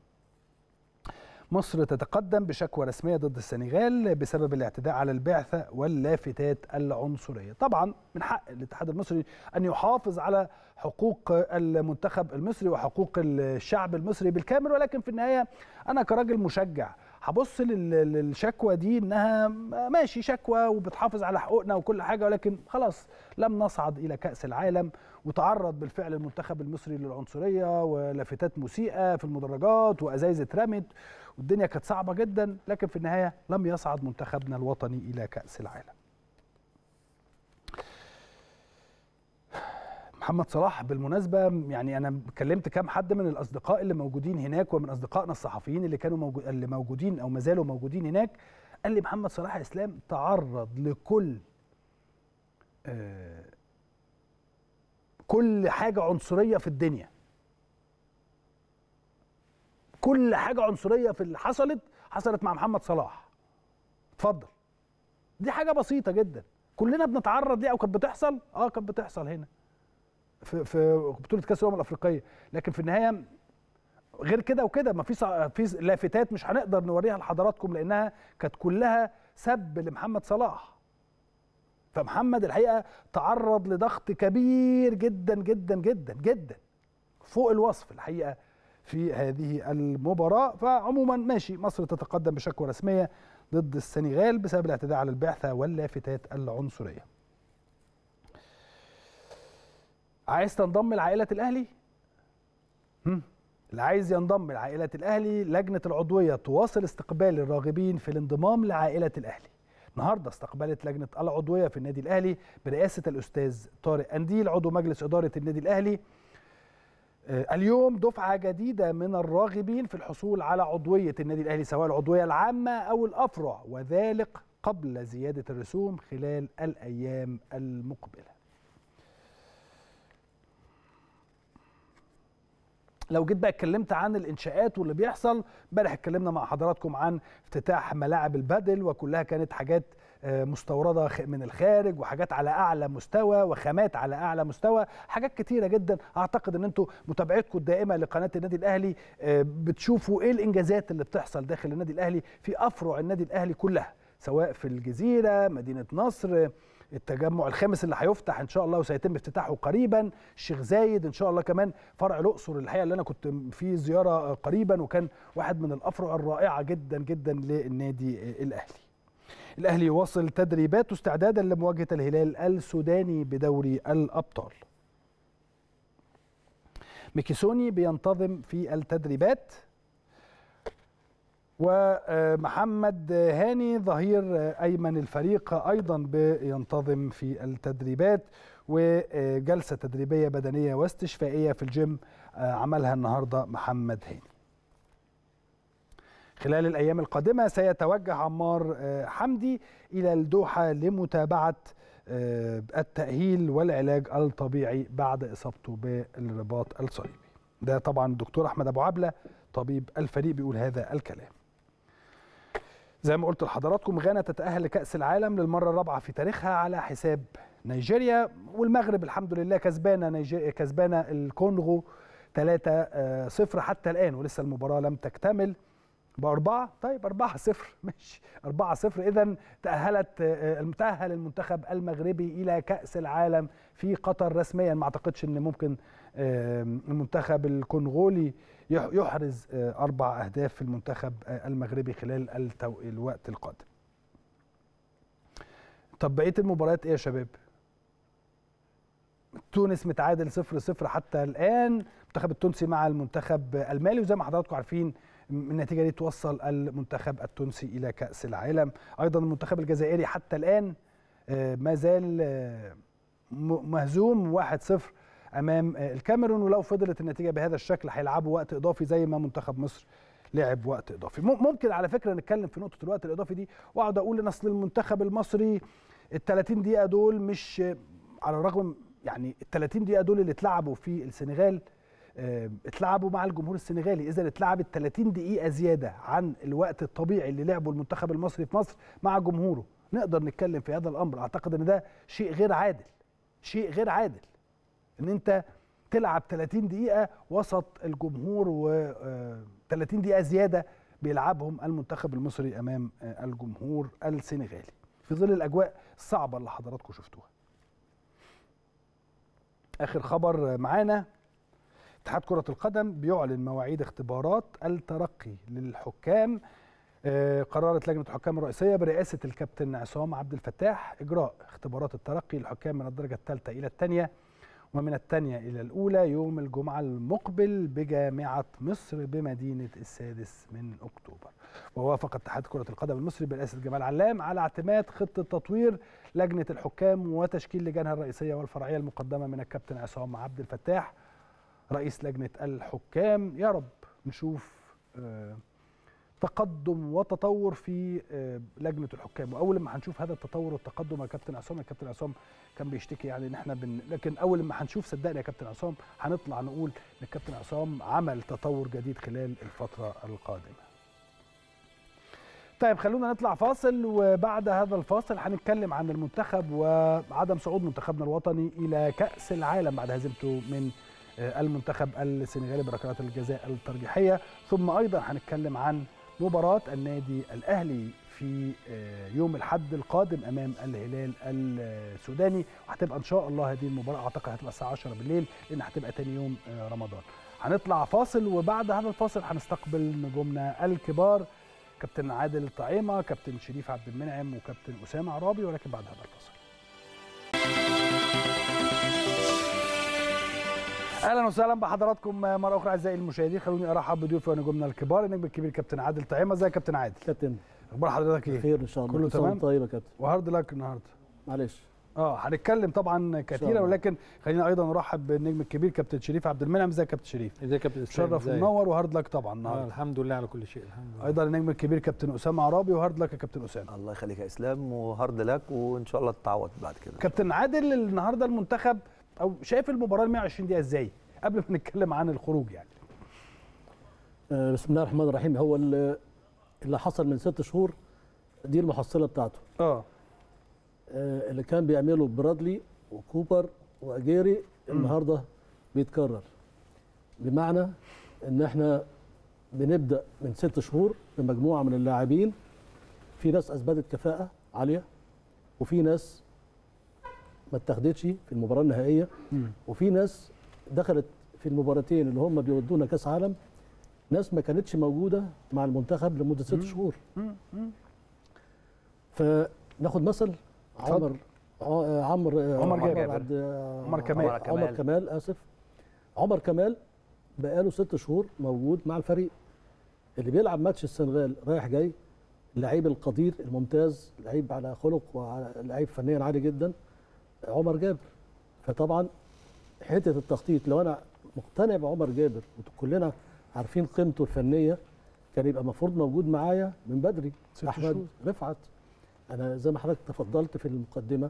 مصر تتقدم بشكوى رسمية ضد السنغال بسبب الاعتداء على البعثة واللافتات العنصرية طبعا من حق الاتحاد المصري أن يحافظ على حقوق المنتخب المصري وحقوق الشعب المصري بالكامل ولكن في النهاية أنا كراجل مشجع هبص للشكوى دي انها ماشي شكوى وبتحافظ على حقوقنا وكل حاجه ولكن خلاص لم نصعد الى كاس العالم وتعرض بالفعل المنتخب المصري للعنصريه ولافتات مسيئه في المدرجات وازايز اترمت والدنيا كانت صعبه جدا لكن في النهايه لم يصعد منتخبنا الوطني الى كاس العالم محمد صلاح بالمناسبه يعني انا كلمت كام حد من الاصدقاء اللي موجودين هناك ومن اصدقائنا الصحفيين اللي كانوا موجود اللي موجودين او ما زالوا موجودين هناك قال لي محمد صلاح اسلام تعرض لكل آه كل حاجه عنصريه في الدنيا كل حاجه عنصريه في اللي حصلت حصلت مع محمد صلاح اتفضل دي حاجه بسيطه جدا كلنا بنتعرض ليها او كانت بتحصل اه كانت بتحصل هنا في في بطوله كاس الامم الافريقيه لكن في النهايه غير كده وكده ما في في لافتات مش هنقدر نوريها لحضراتكم لانها كانت كلها سب لمحمد صلاح فمحمد الحقيقه تعرض لضغط كبير جدا جدا جدا جدا فوق الوصف الحقيقه في هذه المباراه فعموما ماشي مصر تتقدم بشكوى رسميه ضد السنغال بسبب الاعتداء على البعثه واللافتات العنصريه عايز تنضم لعائله الاهلي هم. اللي عايز ينضم لعائله الاهلي لجنه العضويه تواصل استقبال الراغبين في الانضمام لعائله الاهلي النهارده استقبلت لجنه العضويه في النادي الاهلي برئاسه الاستاذ طارق انديل عضو مجلس اداره النادي الاهلي آه، اليوم دفعه جديده من الراغبين في الحصول على عضويه النادي الاهلي سواء العضويه العامه او الافرع وذلك قبل زياده الرسوم خلال الايام المقبله لو جيت بقى اتكلمت عن الانشاءات واللي بيحصل امبارح اتكلمنا مع حضراتكم عن افتتاح ملاعب البدل وكلها كانت حاجات آه، مستورده من الخارج وحاجات على اعلى مستوى وخامات على اعلى مستوى حاجات كتيره جدا اعتقد ان انتم متابعتكم الدائمه لقناه النادي الاهلي آه، بتشوفوا ايه الانجازات اللي بتحصل داخل النادي الاهلي في افرع النادي الاهلي كلها سواء في الجزيره مدينه نصر التجمع الخامس اللي هيفتح ان شاء الله وسيتم افتتاحه قريبا الشيخ زايد ان شاء الله كمان فرع الاقصر الحقيقه اللي انا كنت في زياره قريبا وكان واحد من الافرع الرائعه جدا جدا للنادي الاهلي الاهلي يواصل تدريباته استعدادا لمواجهه الهلال السوداني بدوري الابطال ميكيسوني بينتظم في التدريبات ومحمد هاني ظهير أيمن الفريق أيضا بينتظم في التدريبات وجلسة تدريبية بدنية واستشفائية في الجيم عملها النهاردة محمد هاني خلال الأيام القادمة سيتوجه عمار حمدي إلى الدوحة لمتابعة التأهيل والعلاج الطبيعي بعد إصابته بالرباط الصليبي ده طبعا الدكتور أحمد أبو عبلة طبيب الفريق بيقول هذا الكلام زي ما قلت لحضراتكم غانا تتأهل لكأس العالم للمرة الرابعة في تاريخها على حساب نيجيريا والمغرب الحمد لله كسبانة كسبانة الكونغو 3-0 آه، حتى الآن ولسه المباراة لم تكتمل بأربعة طيب أربعة صفر ماشي أربعة صفر إذا تأهلت آه، تأهل المنتخب المغربي إلى كأس العالم في قطر رسميا ما أعتقدش إن ممكن المنتخب الكونغولي يحرز آه، أربع أهداف في المنتخب آه، المغربي خلال الوقت القادم طب بقية المباريات إيه يا شباب؟ تونس متعادل 0-0 حتى الآن المنتخب التونسي مع المنتخب المالي وزي ما حضراتكم عارفين النتيجه دي توصل المنتخب التونسي الى كاس العالم ايضا المنتخب الجزائري حتى الان آه، ما زال آه، مهزوم 1-0 امام آه، الكاميرون ولو فضلت النتيجه بهذا الشكل هيلعبوا وقت اضافي زي ما منتخب مصر لعب وقت اضافي ممكن على فكره نتكلم في نقطه الوقت الاضافي دي واقعد اقول ان اصل المنتخب المصري ال 30 دقيقه دول مش على الرغم يعني ال 30 دقيقه دول اللي اتلعبوا في السنغال آه، اتلعبوا مع الجمهور السنغالي اذا اتلعبت 30 دقيقه زياده عن الوقت الطبيعي اللي لعبه المنتخب المصري في مصر مع جمهوره نقدر نتكلم في هذا الامر اعتقد ان ده شيء غير عادل شيء غير عادل ان انت تلعب 30 دقيقه وسط الجمهور و 30 آه، دقيقه زياده بيلعبهم المنتخب المصري امام آه، الجمهور السنغالي في ظل الاجواء الصعبه اللي حضراتكم شفتوها اخر خبر معانا اتحاد كرة القدم بيعلن مواعيد اختبارات الترقي للحكام آه، قررت لجنة الحكام الرئيسية برئاسة الكابتن عصام عبد الفتاح إجراء اختبارات الترقي للحكام من الدرجة الثالثة إلى الثانية ومن الثانية إلى الأولى يوم الجمعة المقبل بجامعة مصر بمدينة السادس من أكتوبر ووافق اتحاد كرة القدم المصري برئاسة جمال علام على اعتماد خطة تطوير لجنة الحكام وتشكيل لجانها الرئيسية والفرعية المقدمة من الكابتن عصام عبد الفتاح رئيس لجنه الحكام يا رب نشوف آه، تقدم وتطور في آه، لجنه الحكام واول ما هنشوف هذا التطور والتقدم يا كابتن عصام يا كابتن عصام كان بيشتكي يعني ان احنا بن... لكن اول ما هنشوف صدقني يا كابتن عصام هنطلع نقول ان الكابتن عصام عمل تطور جديد خلال الفتره القادمه طيب خلونا نطلع فاصل وبعد هذا الفاصل هنتكلم عن المنتخب وعدم صعود منتخبنا الوطني الى كاس العالم بعد هزيمته من آه، المنتخب السنغالي بركلات الجزاء الترجيحيه ثم ايضا هنتكلم عن مباراه النادي الاهلي في آه، يوم الاحد القادم امام الهلال السوداني وهتبقى ان شاء الله هذه المباراه اعتقد هتبقى الساعه 10 بالليل لان هتبقى تاني يوم آه، رمضان هنطلع فاصل وبعد هذا الفاصل هنستقبل نجومنا الكبار كابتن عادل طعيمه كابتن شريف عبد المنعم وكابتن اسامه عرابي ولكن بعد هذا الفاصل اهلا وسهلا بحضراتكم مره اخرى اعزائي المشاهدين خلوني ارحب بضيوفي ونجومنا الكبار النجم الكبير كابتن عادل طعيمه ازيك يا كابتن عادل كابتن اخبار حضرتك ايه خير ان شاء الله كله تمام طيب يا كابتن وهارد لك النهارده معلش اه هنتكلم طبعا كثيرا ولكن خلينا ايضا نرحب بالنجم الكبير كابتن شريف عبد المنعم ازيك يا كابتن شريف ازيك يا كابتن شرف منور وهارد لك طبعا النهارده آه الحمد لله على كل شيء الحمد لله ايضا النجم الكبير كابتن اسامه عرابي وهارد لك يا كابتن اسامه الله يخليك يا اسلام وهارد لك وان شاء الله تتعوض بعد كده كابتن عادل النهارده المنتخب او شايف المباراه ال 120 دقيقه ازاي قبل ما نتكلم عن الخروج يعني آه، بسم الله الرحمن الرحيم هو اللي حصل من ست شهور دي المحصله بتاعته اه, آه، اللي كان بيعمله برادلي وكوبر واجيري النهارده بيتكرر بمعنى ان احنا بنبدا من ست شهور بمجموعه من اللاعبين في ناس اثبتت كفاءه عاليه وفي ناس ما اتخذتش في المباراه النهائيه وفي ناس دخلت في المباراتين اللي هم بيودونا كاس عالم ناس ما كانتش موجوده مع المنتخب لمده ست شهور فناخد مثل عمر عمر عمر جابر عمر, عمر كمال عمر كمال اسف عمر كمال بقاله ست شهور موجود مع الفريق اللي بيلعب ماتش السنغال رايح جاي اللعيب القدير الممتاز لعيب على خلق ولعيب فنيا عالي جدا عمر جابر فطبعا حته التخطيط لو انا مقتنع بعمر جابر وكلنا عارفين قيمته الفنيه كان يبقى المفروض موجود معايا من بدري احمد شهور. رفعت انا زي ما حضرتك تفضلت في المقدمه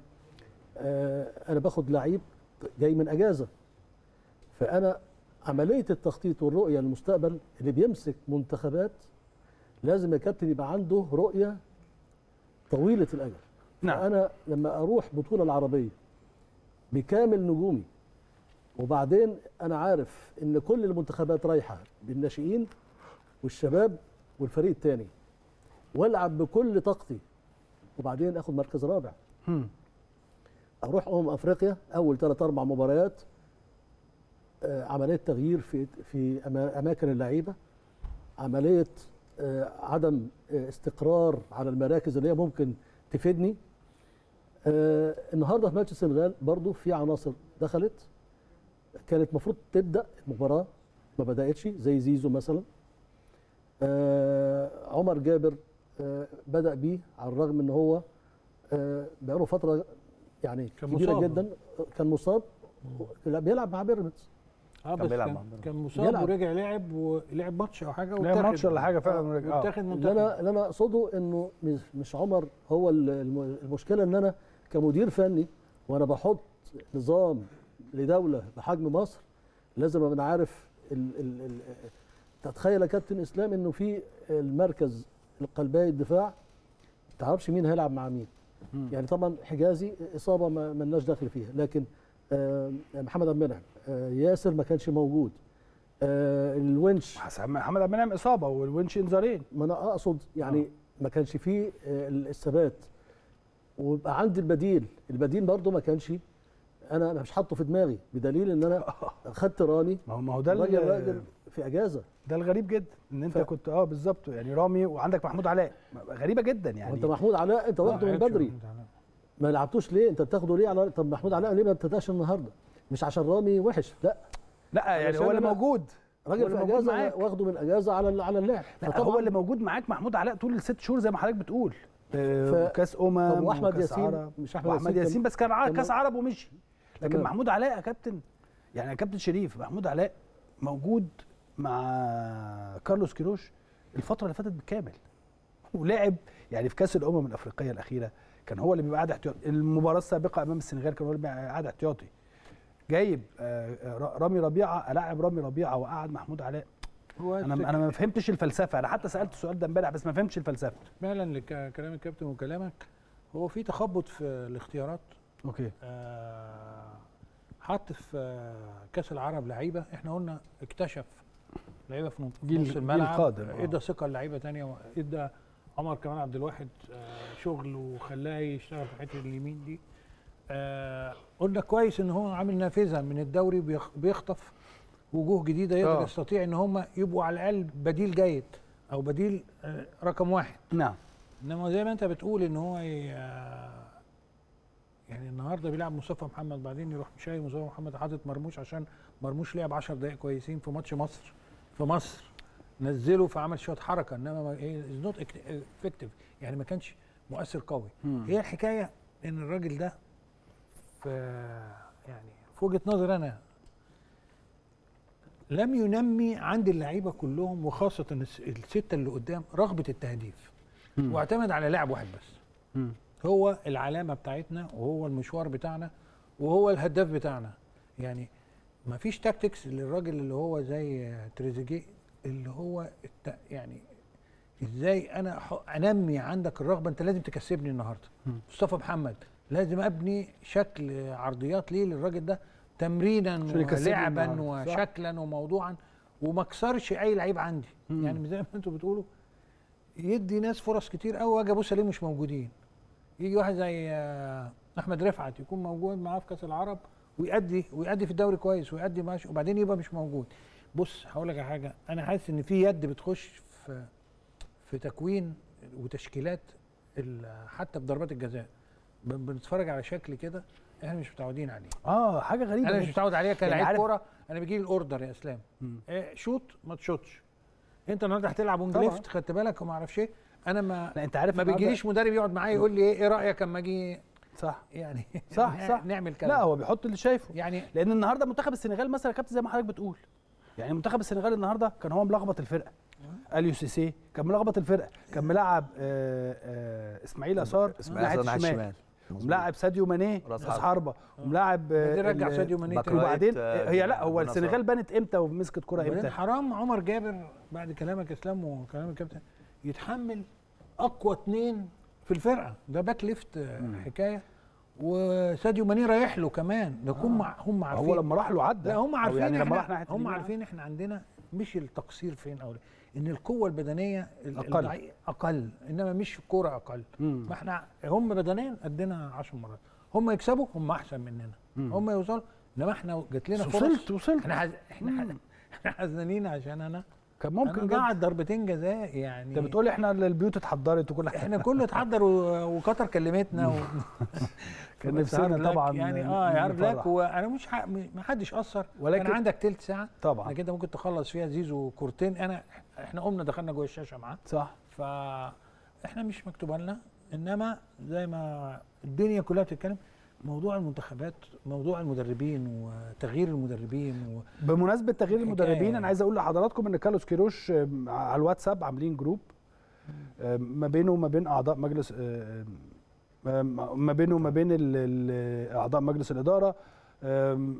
آه انا باخد لعيب جاي من اجازه فانا عمليه التخطيط والرؤيه للمستقبل اللي بيمسك منتخبات لازم يا كابتن يبقى عنده رؤيه طويله الاجل نعم انا لما اروح بطوله العربيه بكامل نجومي وبعدين انا عارف ان كل المنتخبات رايحه بالناشئين والشباب والفريق الثاني والعب بكل طاقتي وبعدين اخد مركز رابع اروح امم افريقيا اول ثلاث اربع مباريات آه، عمليه تغيير في في اماكن اللعيبه عمليه آه، عدم آه، استقرار على المراكز اللي هي ممكن تفيدني آه النهارده في ماتش السنغال برضو في عناصر دخلت كانت المفروض تبدا المباراه ما بداتش زي زيزو مثلا آه عمر جابر آه بدا بيه على الرغم ان هو آه بقاله فتره يعني كبيره جدا كان مصاب لا بيلعب مع بيراميدز اه بس كان, كان مصاب ورجع لعب ولعب ماتش او حاجه لعب ماتش ولا حاجه فعلا آه. اه اللي انا اللي انا اقصده انه مش عمر هو المشكله ان انا كمدير فني وانا بحط نظام لدوله بحجم مصر لازم ابقى عارف ال ال ال تتخيل يا كابتن اسلام انه في المركز القلبي الدفاع ما تعرفش مين هيلعب مع مين يعني طبعا حجازي اصابه ما لناش دخل فيها لكن آه، محمد عبد المنعم آه، ياسر ما كانش موجود آه، الونش محمد عبد المنعم اصابه والونش انذارين ما انا اقصد يعني ما كانش فيه الثبات ويبقى عندي البديل البديل برضه ما كانش انا مش حاطه في دماغي بدليل ان انا خدت رامي ما هو ما هو ده راجل راجل في اجازه ده الغريب جدا ان انت ف... كنت اه بالظبط يعني رامي وعندك محمود علاء غريبه جدا يعني انت محمود علاء انت واخده من بدري ما لعبتوش ليه انت بتاخده ليه على طب محمود علاء ليه ما ابتداش النهارده مش عشان رامي وحش لا لا يعني هو اللي موجود راجل في اجازه واخده من اجازه على على اللعب هو اللي موجود معاك محمود علاء طول الست شهور زي ما حضرتك بتقول وكاس امم واحمد ياسين مش احمد ياسين, ياسين بس كان كاس عرب ومشي لكن تمام. محمود علاء يا كابتن يعني يا كابتن شريف محمود علاء موجود مع كارلوس كيروش الفتره اللي فاتت بالكامل ولعب يعني في كاس الامم الافريقيه الاخيره كان هو اللي بيبقى قاعد احتياطي المباراه السابقه امام السنغال كان هو اللي بيبقى قاعد احتياطي جايب آه، آه، رامي ربيعه لاعب رامي ربيعه وقعد محمود علاء هو انا انا ما فهمتش الفلسفه انا حتى سالت السؤال ده امبارح بس ما فهمتش الفلسفه فعلا كلام الكابتن وكلامك هو في تخبط في الاختيارات اوكي آه حط في كاس العرب لعيبه احنا قلنا اكتشف لعيبه في نص الملعب قادر آه. ادى ثقه للعيبه ثانيه ادى عمر كمان عبد الواحد آه، شغل وخلاه يشتغل في حته اليمين دي آه، قلنا كويس ان هو عامل نافذه من الدوري بيخطف وجوه جديده يقدر أوه. يستطيع ان هم يبقوا على الاقل بديل جيد او بديل آه، رقم واحد نعم انما زي ما انت بتقول ان هو آه، يعني النهارده بيلعب مصطفى محمد بعدين يروح مشاي مصطفى محمد حاطط مرموش عشان مرموش لعب 10 دقائق كويسين في ماتش مصر في مصر نزله فعمل شويه حركه انما از نوت افكتيف يعني ما كانش مؤثر قوي مم. هي الحكايه ان الراجل ده في يعني في وجهه نظري انا لم ينمي عند اللعيبه كلهم وخاصه السته اللي قدام رغبه التهديف مم. واعتمد على لاعب واحد بس مم. هو العلامه بتاعتنا وهو المشوار بتاعنا وهو الهداف بتاعنا يعني ما فيش تاكتكس للراجل اللي هو زي تريزيجيه اللي هو الت... يعني ازاي انا انمي عندك الرغبه انت لازم تكسبني النهارده مصطفى محمد لازم ابني شكل عرضيات ليه للراجل ده تمرينا ولعبا وشكلا وموضوعا وما كسرش اي لعيب عندي مم. يعني زي ما انتوا بتقولوا يدي ناس فرص كتير قوي واجي ابص ليه مش موجودين يجي واحد زي آه، احمد رفعت يكون موجود معاه في كاس العرب ويأدي ويأدي في الدوري كويس ويأدي ماشي وبعدين يبقى مش موجود بص هقول لك على حاجه انا حاسس ان في يد بتخش في في تكوين وتشكيلات حتى في ضربات الجزاء بنتفرج على شكل كده احنا مش متعودين عليه اه حاجه غريبه انا مش يعني. متعود عليها يعني كلاعب يعني كوره انا بيجي لي الاوردر يا اسلام إيه شوت ما تشوتش انت النهارده هتلعب وينج ليفت خدت بالك وما اعرفش ايه انا ما لا انت عارف ما بيجيليش مدرب يقعد معايا يقول لي ايه ايه رايك اما اجي صح يعني صح صح نعمل كده لا هو بيحط اللي شايفه يعني لان النهارده منتخب السنغال مثلا يا كابتن زي ما حضرتك بتقول يعني منتخب السنغال النهارده كان هو ملخبط الفرقه أه. اليو سيسي كان ملخبط الفرقه كان ملعب آه، آه، اسماعيل اسار اسماعيل اسار الشمال وملاعب ساديو ماني راس حربه وملاعب رجع ساديو ماني وبعدين آه، هي لا هو السنغال بنت امتى ومسكت كره امتى حرام عمر جابر بعد كلامك اسلام وكلام الكابتن يتحمل اقوى اثنين في الفرقه ده باك ليفت آه، حكايه وساديو ماني رايح له كمان ده آه. هم آه. هم عارفين هو لما راح له عدى لا هم يعني عارفين يعني احنا هم عارفين احنا عندنا مش التقصير فين او ليه ان القوه البدنيه اقل اقل انما مش الكوره اقل مم. ما احنا هم بدنيا قدنا 10 مرات هم يكسبوا هم احسن مننا مم. هم يوصلوا انما احنا جات لنا فرص وصلت وصلت احنا حز... احنا حزنانين عشان انا كان ممكن قعد ضربتين جزاء يعني انت بتقول احنا البيوت اتحضرت وكل حاجه احنا كله اتحضر وقطر كلمتنا و... كان نفسنا طبعا يعني اه عارف لك وانا مش ح... ما حدش اثر ولكن كان عندك تلت ساعه طبعا انا انت ممكن تخلص فيها زيزو كورتين انا احنا قمنا دخلنا جوه الشاشه معاه صح فاحنا مش مكتوب لنا انما زي ما الدنيا كلها بتتكلم موضوع المنتخبات موضوع المدربين وتغيير المدربين و... بمناسبه تغيير المدربين انا عايز اقول لحضراتكم ان كارلوس كيروش آه، على الواتساب عاملين جروب آه، ما بينه وما بين اعضاء مجلس آه، ما بينه وما بين اعضاء مجلس الاداره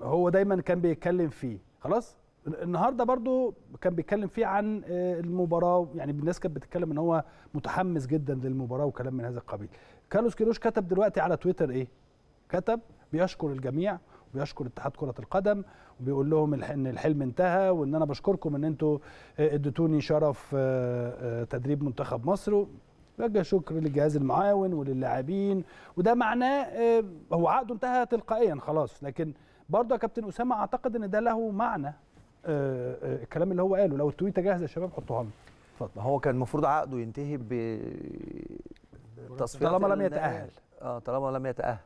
هو دايما كان بيتكلم فيه خلاص النهارده برضو كان بيتكلم فيه عن المباراه يعني الناس كانت بتتكلم ان هو متحمس جدا للمباراه وكلام من هذا القبيل كارلوس كيروش كتب دلوقتي على تويتر ايه كتب بيشكر الجميع وبيشكر اتحاد كرة القدم وبيقول لهم ان الحلم انتهى وان انا بشكركم ان انتوا اديتوني شرف آه، آه، تدريب منتخب مصر وجه شكر للجهاز المعاون وللاعبين وده معناه آه، هو عقده انتهى تلقائيا خلاص لكن برضه يا كابتن اسامه اعتقد ان ده له معنى الكلام اللي هو قاله لو التويته جاهزه يا شباب حطوها لنا اتفضل هو كان المفروض عقده ينتهي ب طالما لم يتاهل اه طالما لم يتاهل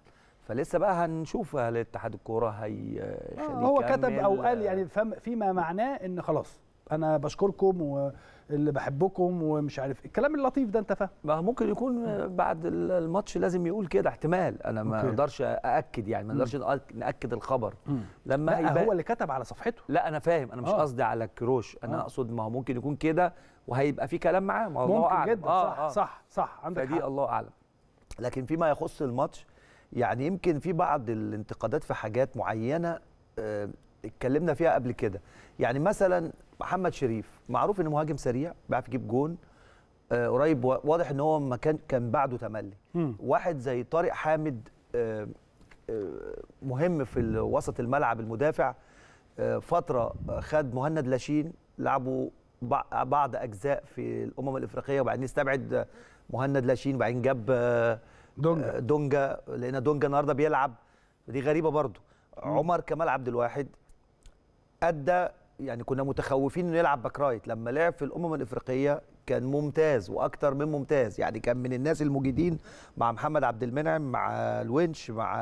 فلسه بقى هنشوف هل اتحاد الكوره هي هو كتب او قال يعني فيما معناه ان خلاص انا بشكركم واللي بحبكم ومش عارف الكلام اللطيف ده انت فاهم ما ممكن يكون بعد الماتش لازم يقول كده احتمال انا ما اقدرش ااكد يعني ما اقدرش ناكد الخبر لما لا هيبقى... هو اللي كتب على صفحته لا انا فاهم انا مش آه. قصدي على كروش انا آه. اقصد ما هو ممكن يكون كده وهيبقى في كلام معاه ما هو الله اعلم جدا آه صح, آه. صح صح عندك فدي حق. الله اعلم لكن فيما يخص الماتش يعني يمكن في بعض الانتقادات في حاجات معينه آه، اتكلمنا فيها قبل كده يعني مثلا محمد شريف معروف انه مهاجم سريع بيعرف يجيب جون آه، قريب واضح ان هو ما كان كان بعده تملي واحد زي طارق حامد آه، مهم في وسط الملعب المدافع فتره خد مهند لاشين لعبوا بعض اجزاء في الامم الافريقيه وبعدين استبعد مهند لاشين وبعدين جاب دونجا آه، دونجا لان دونجا النهارده بيلعب دي غريبه برضه عمر كمال عبد الواحد ادى يعني كنا متخوفين انه يلعب باك رايت لما لعب في الامم الافريقيه كان ممتاز واكثر من ممتاز يعني كان من الناس المجيدين مع محمد عبد المنعم مع الونش مع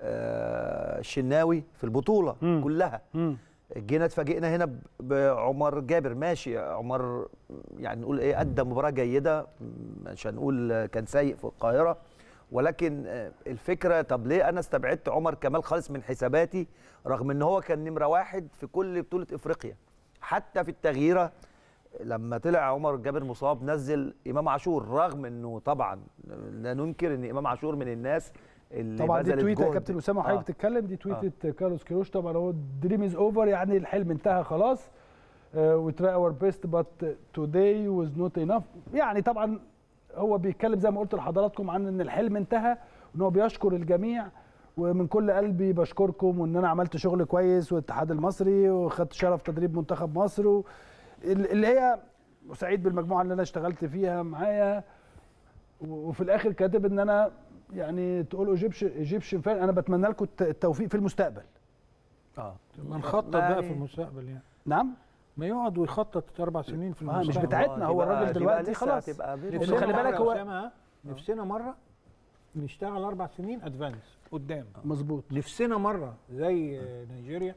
آه، الشناوي في البطوله مم. كلها مم. جينا اتفاجئنا هنا بعمر جابر ماشي عمر يعني نقول ايه قدم مباراه جيده مش هنقول كان سيء في القاهره ولكن آه، الفكره طب ليه انا استبعدت عمر كمال خالص من حساباتي رغم ان هو كان نمره واحد في كل بطوله افريقيا حتى في التغييره لما طلع عمر جابر مصاب نزل امام عاشور رغم انه طبعا لا ننكر ان امام عاشور من الناس طبعا دي تويته يا كابتن اسامه وحضرتك بتتكلم آه. دي تويته آه. كارلوس كيروش طبعا هو دريم از اوفر يعني الحلم انتهى خلاص وي تراي اور بيست بات توداي واز نوت انف يعني طبعا هو بيتكلم زي ما قلت لحضراتكم عن ان الحلم انتهى وان هو بيشكر الجميع ومن كل قلبي بشكركم وان انا عملت شغل كويس والاتحاد المصري وخدت شرف تدريب منتخب مصر اللي هي وسعيد بالمجموعه اللي انا اشتغلت فيها معايا وفي الاخر كاتب ان انا يعني تقول ايجيبشن ايجيبشن فعلا انا بتمنى لكم التوفيق في المستقبل اه نخطط بقى في المستقبل يعني نعم ما يقعد ويخطط اربع سنين في آه، المستقبل مش بتاعتنا هو الراجل دلوقتي خلاص خلي بالك هو نفسنا مره نشتغل اربع سنين ادفانس قدام مظبوط نفسنا مره زي نيجيريا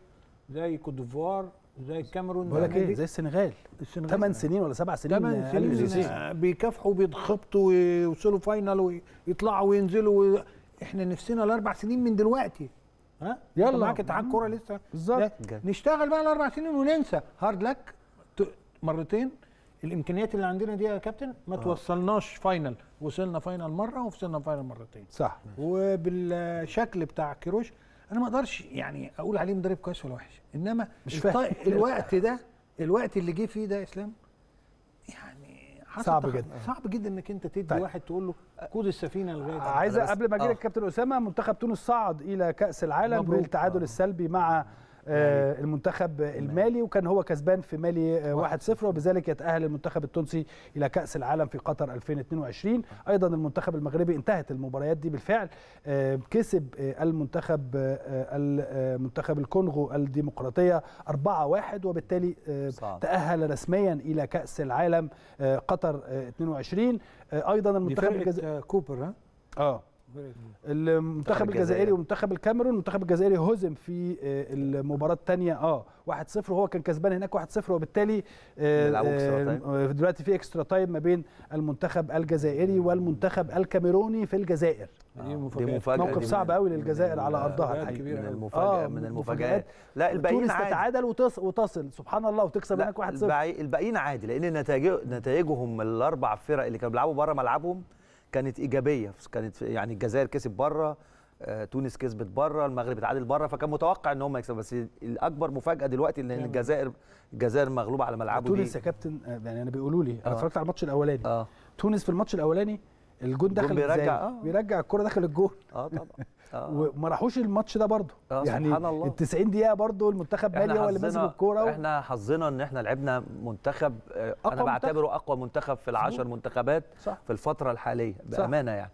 زي كوت ديفوار زي الكاميرون بقول لك ايه زي السنغال السنغال 8 سنين ولا 7 سنين 8 آه، سنين, سنين. آه، بيكافحوا وبيتخبطوا ويوصلوا فاينل ويطلعوا وينزلوا احنا نفسنا الاربع سنين من دلوقتي ها يلا معاك اتحاد كوره لسه بالظبط نشتغل بقى الاربع سنين وننسى هارد لك مرتين الامكانيات اللي عندنا دي يا كابتن ما آه. توصلناش فاينل وصلنا فاينل مره وفصلنا فاينل مرتين صح وبالشكل بتاع كيروش انا ما اقدرش يعني اقول عليه مدرب كويس ولا وحش انما مش فاهم الوقت ده الوقت اللي جه فيه ده يا اسلام يعني صعب جدا صعب جدا انك انت تدي طيب. واحد تقول له قود السفينه لغايه عايز قبل ما اجي لك آه. كابتن اسامه منتخب تونس صعد الى كاس العالم بالتعادل آه. السلبي مع يعني آه المنتخب المالي وكان هو كسبان في مالي 1-0 آه، وبذلك يتأهل المنتخب التونسي إلى كأس العالم في قطر 2022 آه. أيضا المنتخب المغربي انتهت المباريات دي بالفعل آه كسب آه، المنتخب آه الكونغو الديمقراطية 4-1 وبالتالي تأهل رسميا إلى كأس العالم قطر 22 أيضا المنتخب الجزائري كوبر ها؟ اه المنتخب الجزائري ومنتخب الكاميرون المنتخب الجزائري هزم في آه، المباراه الثانيه اه 1-0 وهو كان كسبان هناك 1-0 وبالتالي آه، آه، طيب. دلوقتي في اكسترا تايم ما بين المنتخب الجزائري والمنتخب الكاميروني في الجزائر دي مفاجأة. دي مفاجأة. موقف دي صعب قوي للجزائر على ارضها الحقيقه من المفاجاه آه من المفاجات لا الباقيين عادي تتعادل وتصل سبحان الله وتكسب هناك 1-0 الباقيين عادي لان نتائجهم الاربع فرق اللي كانوا بيلعبوا بره ملعبهم كانت ايجابيه كانت يعني الجزائر كسب بره آه، تونس كسبت بره المغرب اتعادل بره فكان متوقع ان هم يكسبوا بس الاكبر مفاجاه دلوقتي ان يعني الجزائر الجزائر مغلوبه على ملعبه تونس يا كابتن آه، يعني انا بيقولوا لي انا آه. اتفرجت على الماتش الاولاني آه. تونس في الماتش الاولاني الجون دخل بيرجع آه. بيرجع الكره داخل الجون اه طبعا آه. وما راحوش الماتش ده برضه آه، يعني سبحان الله ال 90 دقيقه برضه المنتخب مالي هو اللي ماسك الكوره و... احنا حظنا ان احنا لعبنا منتخب آه، أقوى انا بعتبره منتخب. اقوى منتخب في العشر منتخبات صح. في الفتره الحاليه بامانه صح. يعني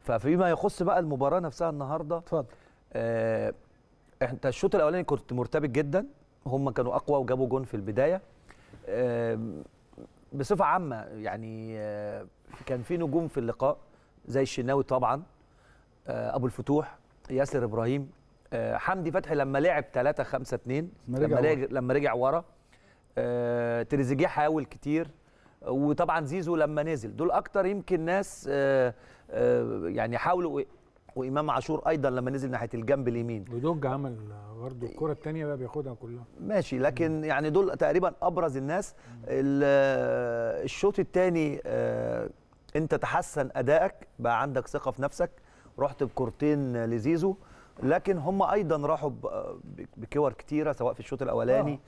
ففيما يخص بقى المباراه نفسها النهارده اتفضل آه انت الشوط الاولاني كنت مرتبك جدا هم كانوا اقوى وجابوا جون في البدايه آه بصفه عامه يعني آه كان في نجوم في اللقاء زي الشناوي طبعا آه، ابو الفتوح ياسر ابراهيم آه، حمدي فتحي لما لعب 3 5 2 لما رجع لما رجع ورا آه، تريزيجيه حاول كتير وطبعا زيزو لما نزل دول اكتر يمكن ناس يعني حاولوا وامام عاشور ايضا لما نزل ناحيه الجنب اليمين ودوج عمل برضه الكره الثانيه بقى بياخدها كلها ماشي لكن يعني دول تقريبا ابرز الناس الشوط الثاني انت تحسن ادائك بقى عندك ثقه في نفسك رحت بكورتين لزيزو لكن هم ايضا راحوا بكور كتيره سواء في الشوط الاولاني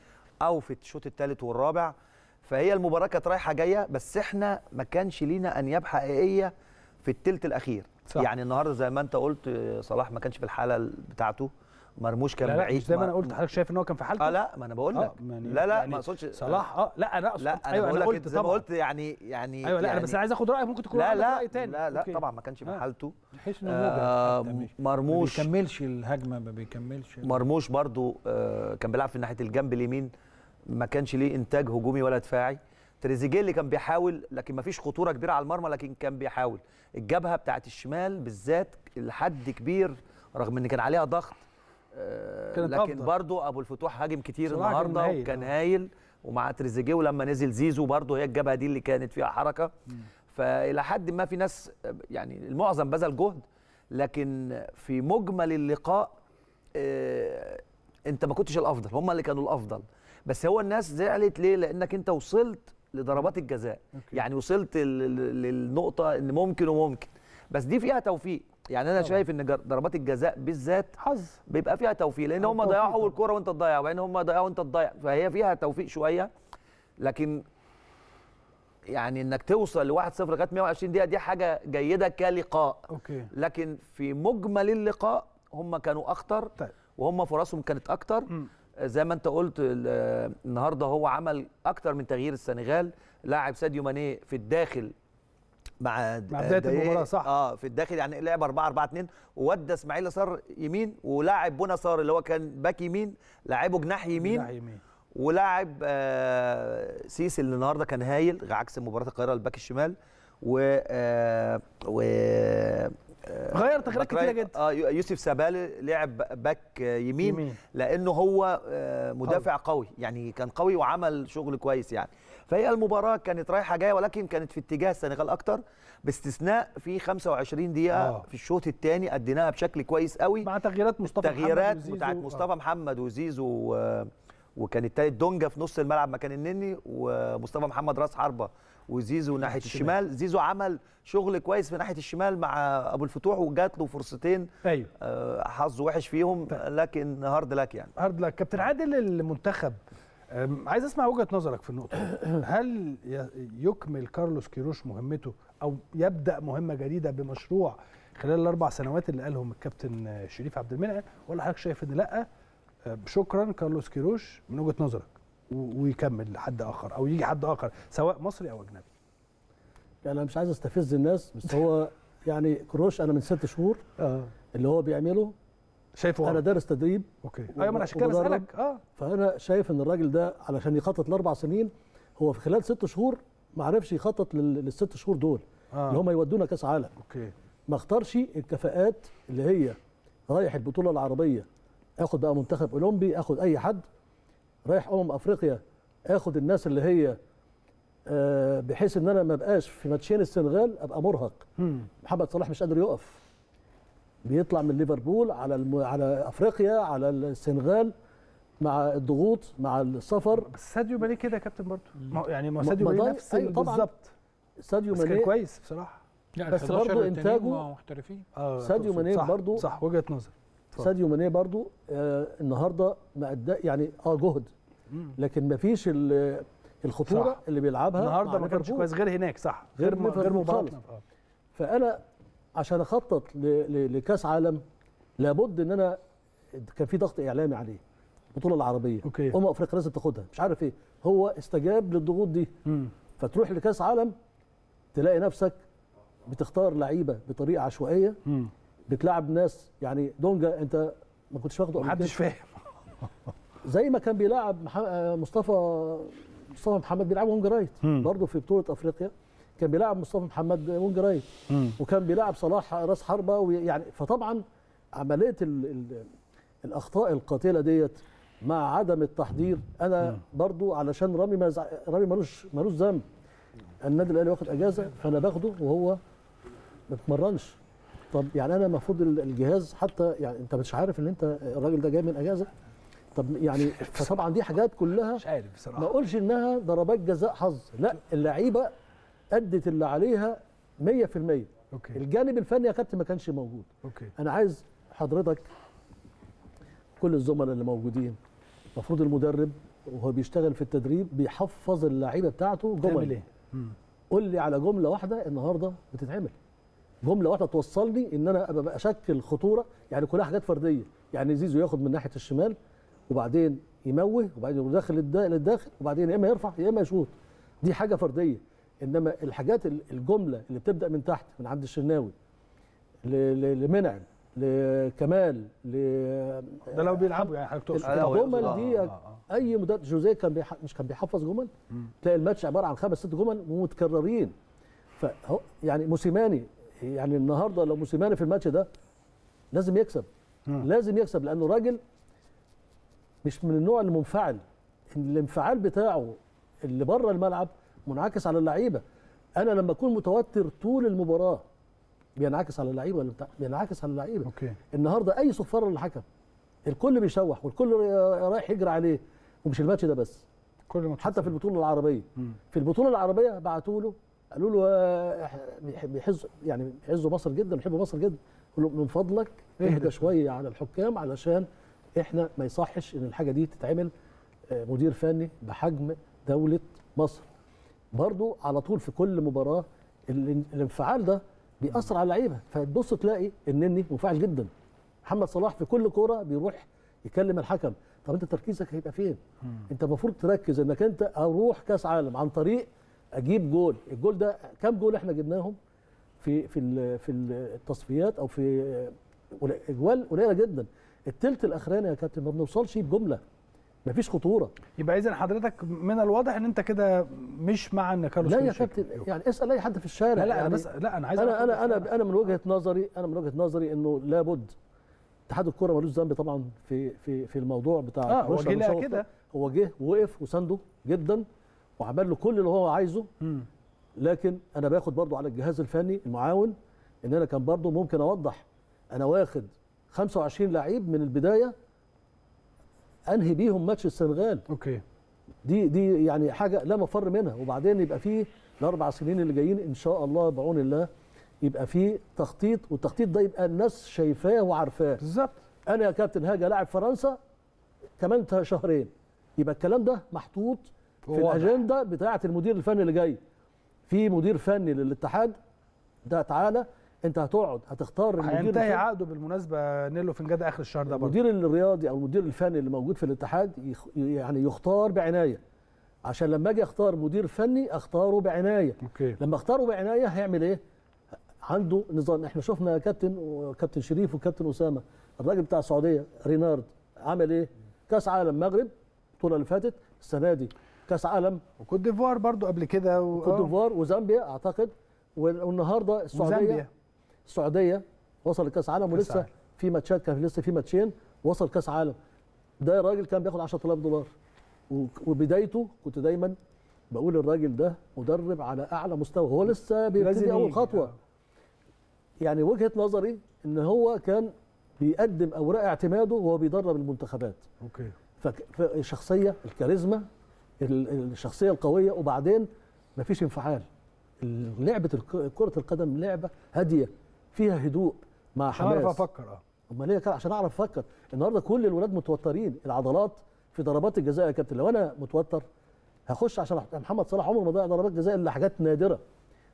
آه. او في الشوط الثالث والرابع فهي المباراه كانت رايحه جايه بس احنا ما كانش لينا انياب حقيقيه في الثلث الاخير صح. يعني النهارده زي ما انت قلت صلاح ما كانش في الحاله بتاعته مرموش كان لا لا زي ما انا قلت حضرتك شايف ان هو كان في حالته اه لا ما انا بقول آه، لك آه يعني لا لا يعني ما اقصدش صلاح اه لا انا اقصد لا ايوه انا قلت زي ما قلت يعني يعني ايوه لا يعني بس انا عايز اخد رايك ممكن تكون لا لا راي تاني لا لا طبعا ما كانش في آه، حالته تحس انه آه مرموش ما بيكملش الهجمه ما بيكملش مرموش برده آه كان بيلعب في ناحيه الجنب اليمين ما كانش ليه انتاج هجومي ولا دفاعي تريزيجيه اللي كان بيحاول لكن ما فيش خطوره كبيره على المرمى لكن كان بيحاول الجبهه بتاعت الشمال بالذات لحد كبير رغم ان كان عليها ضغط آه، كانت لكن أفضل. برضو ابو الفتوح هاجم كتير النهارده وكان هايل آه. ومع تريزيجيه ولما نزل زيزو برضو هي الجبهه دي اللي كانت فيها حركه م. فالى حد ما في ناس يعني المعظم بذل جهد لكن في مجمل اللقاء إيه انت ما كنتش الافضل هم اللي كانوا الافضل بس هو الناس زعلت ليه لانك انت وصلت لضربات الجزاء أوكي. يعني وصلت للنقطه ان ممكن وممكن بس دي فيها توفيق يعني انا شايف ان ضربات الجزاء بالذات حظ بيبقى فيها توفيق لان هم ضيعوا اول كوره وانت تضيع وبعدين هم ضيعوا وانت تضيع فهي فيها توفيق شويه لكن يعني انك توصل لواحد 0 لغايه 120 دقيقه دي حاجه جيده كلقاء أوكي. لكن في مجمل اللقاء هم كانوا اخطر طيب. وهم فرصهم كانت اكتر م. زي ما انت قلت النهارده هو عمل اكتر من تغيير السنغال لاعب ساديو ماني في الداخل مع بدايه المباراه صح اه في الداخل يعني لعب 4 4 2 وودى اسماعيل صار يمين ولاعب بونا صار اللي هو كان باك يمين لاعبه جناح يمين جناح يمين ولاعب آه سيسي اللي النهارده كان هايل عكس مباراه القاهره الباك الشمال و آه و آه، غير تغييرات كتيره جدا اه يوسف سابالي لعب باك يمين, يمين. لانه هو آه، مدافع قوي. قوي يعني كان قوي وعمل شغل كويس يعني فهي المباراه كانت رايحه جايه ولكن كانت في اتجاه السنغال اكتر باستثناء في 25 دقيقه أوه. في الشوط الثاني اديناها بشكل كويس قوي مع تغييرات مصطفى تغييرات محمد بتاعت آه. مصطفى محمد وزيزو و... وكان التالت دونجا في نص الملعب مكان النني ومصطفى محمد راس حربه وزيزو ناحيه الشمال. الشمال زيزو عمل شغل كويس في ناحيه الشمال مع ابو الفتوح وجات له فرصتين ايوه آه، حظه وحش فيهم طيب. لكن هارد لك يعني هارد لك كابتن عادل المنتخب عايز اسمع وجهه نظرك في النقطه هل يكمل كارلوس كيروش مهمته او يبدا مهمه جديده بمشروع خلال الاربع سنوات اللي قالهم الكابتن شريف عبد المنعم ولا حضرتك شايف ان لا شكرا كارلوس كيروش من وجهه نظرك ويكمل لحد اخر او يجي حد اخر سواء مصري او اجنبي يعني انا مش عايز استفز الناس بس هو يعني كروش انا من ست شهور آه. اللي هو بيعمله شايفه انا دارس تدريب اوكي ايوه انا عشان كده بسالك اه فانا شايف ان الراجل ده علشان يخطط لاربع سنين هو في خلال ست شهور ما عرفش يخطط للست شهور دول آه. اللي هم يودونا كاس عالم اوكي ما اختارش الكفاءات اللي هي رايح البطوله العربيه اخد بقى منتخب اولمبي اخد اي حد رايح امم افريقيا اخد الناس اللي هي آه، بحيث ان انا ما بقاش في ماتشين السنغال ابقى مرهق محمد صلاح مش قادر يقف بيطلع من ليفربول على الم... على افريقيا على السنغال مع الضغوط مع السفر بس ساديو ماني كده يا كابتن برضه يعني ما ساديو ماني نفس أيوة بالظبط ساديو ماني كان كويس بصراحه يعني بس برضه انتاجه محترفين آه ساديو ماني برضه صح وجهه نظر ساديو ماني برضه آه النهارده ما ادى يعني اه جهد لكن ما فيش الخطوره صح. اللي بيلعبها النهارده ما كانش كويس غير هناك صح غير غير مباراه فانا عشان اخطط لكاس عالم لابد ان انا كان في ضغط اعلامي عليه البطوله العربيه أوكي. امم افريقيا لازم تاخدها مش عارف ايه هو استجاب للضغوط دي مم. فتروح لكاس عالم تلاقي نفسك بتختار لعيبه بطريقه عشوائيه مم. بتلعب ناس يعني دونجا انت ما كنتش واخده محدش فاهم زي ما كان بيلعب آه، مصطفى مصطفى محمد بيلعب هونج رايت برضه في بطوله افريقيا كان بيلعب مصطفى محمد وينج رايت وكان بيلعب صلاح راس حربه ويعني فطبعا عمليه الـ الـ الاخطاء القاتله ديت مع عدم التحضير انا برضو علشان رامي ما رامي ملوش ملوش ذنب النادي الاهلي واخد اجازه فانا باخده وهو ما بيتمرنش طب يعني انا المفروض الجهاز حتى يعني انت مش عارف ان انت الراجل ده جاي من اجازه طب يعني فطبعا دي حاجات كلها مش عارف بصراحه ما اقولش انها ضربات جزاء حظ لا اللعيبه ادت اللي عليها 100% اوكي الجانب الفني يا كابتن ما كانش موجود اوكي انا عايز حضرتك كل الزملاء اللي موجودين المفروض المدرب وهو بيشتغل في التدريب بيحفظ اللعيبه بتاعته جمل ايه قول لي على جمله واحده النهارده بتتعمل جمله واحده توصلني ان انا ابقى اشكل خطوره يعني كلها حاجات فرديه يعني زيزو ياخد من ناحيه الشمال وبعدين يموه وبعدين يدخل داخل للداخل وبعدين يا اما يرفع يا اما يشوط دي حاجه فرديه انما الحاجات الجمله اللي بتبدا من تحت من عند الشناوي لمنعم لكمال ل ده لو بيلعبوا يعني حضرتك تقصد الجمل دي آه آه. اي مدرب جوزيه كان بيح... مش كان بيحفظ جمل تلاقي الماتش عباره عن خمس ست جمل متكررين فهو يعني موسيماني يعني النهارده لو موسيماني في الماتش ده لازم يكسب مم. لازم يكسب لانه راجل مش من النوع اللي منفعل الانفعال بتاعه اللي بره الملعب منعكس على اللعيبه انا لما اكون متوتر طول المباراه بينعكس على اللعيبه ولا بينعكس على اللعيبه اوكي النهارده اي صفاره للحكم الكل بيشوح والكل رايح يجري عليه ومش الماتش ده بس كل ماتش حتى في البطوله العربيه في البطوله العربيه بعتوا له قالوا له آه، بيحز يعني بيحزوا مصر جدا بيحبوا مصر جدا قالوا من فضلك اهدى شويه على الحكام علشان احنا ما يصحش ان الحاجه دي تتعمل آه، مدير فني بحجم دوله مصر برضو على طول في كل مباراه الانفعال ده بيأثر على اللعيبه فتبص تلاقي النني منفعل جدا محمد صلاح في كل كوره بيروح يكلم الحكم طب انت تركيزك هيبقى فين؟ مم. انت المفروض تركز انك انت اروح كاس عالم عن طريق اجيب جول، الجول ده كم جول احنا جبناهم في في في التصفيات او في اجوال قليله جدا، الثلث الاخراني يا كابتن ما بنوصلش بجمله مفيش خطوره يبقى اذا حضرتك من الواضح ان انت كده مش مع ان كارلوس لا يا كابتن يعني اسال اي حد في الشارع لا لا يعني انا بس لا انا عايز انا انا انا انا من وجهه نظري انا من وجهه نظري انه لابد اتحاد الكوره ملوش ذنب طبعا في في في الموضوع بتاع اه هو جه كده هو جه وقف وسنده جدا وعمل له كل اللي هو عايزه م. لكن انا باخد برضو على الجهاز الفني المعاون ان انا كان برضو ممكن اوضح انا واخد 25 لعيب من البدايه انهي بيهم ماتش السنغال اوكي دي دي يعني حاجه لا مفر منها وبعدين يبقى في الاربع سنين اللي جايين ان شاء الله بعون الله يبقى في تخطيط والتخطيط ده يبقى الناس شايفاه وعارفاه بالظبط انا يا كابتن هاجي لاعب فرنسا كمان شهرين يبقى الكلام ده محطوط في الاجنده بتاعه المدير الفني اللي جاي في مدير فني للاتحاد ده تعالى انت هتقعد هتختار هينتهي عقده بالمناسبه نيلو فنجاد اخر الشهر ده برضه المدير الرياضي او المدير الفني اللي موجود في الاتحاد يخ... يعني يختار بعنايه عشان لما اجي اختار مدير فني اختاره بعنايه أوكي. لما اختاره بعنايه هيعمل ايه عنده نظام احنا شفنا كابتن وكابتن شريف وكابتن اسامه الراجل بتاع السعوديه رينارد عمل ايه كاس عالم مغرب البطوله اللي فاتت السنه دي كاس عالم وكوت ديفوار برضو قبل كده و... كوت آه. ديفوار وزامبيا اعتقد والنهارده السعوديه زامبيا. السعوديه وصل لكاس عالم ولسه في ماتشات كان لسه في ماتشين وصل كاس عالم ده راجل كان بياخد 10000 دولار وبدايته كنت دايما بقول الراجل ده مدرب على اعلى مستوى هو لسه بيبتدي اول خطوه آه. يعني وجهه نظري ان هو كان بيقدم اوراق اعتماده وهو بيدرب المنتخبات اوكي فالشخصيه الكاريزما الشخصيه القويه وبعدين مفيش انفعال لعبه كره القدم لعبه هاديه فيها هدوء مع حماس عشان اعرف افكر اه امال ايه عشان اعرف افكر النهارده كل الولاد متوترين العضلات في ضربات الجزاء يا كابتن لو انا متوتر هخش عشان محمد صلاح عمره ما ضيع ضربات جزاء الا حاجات نادره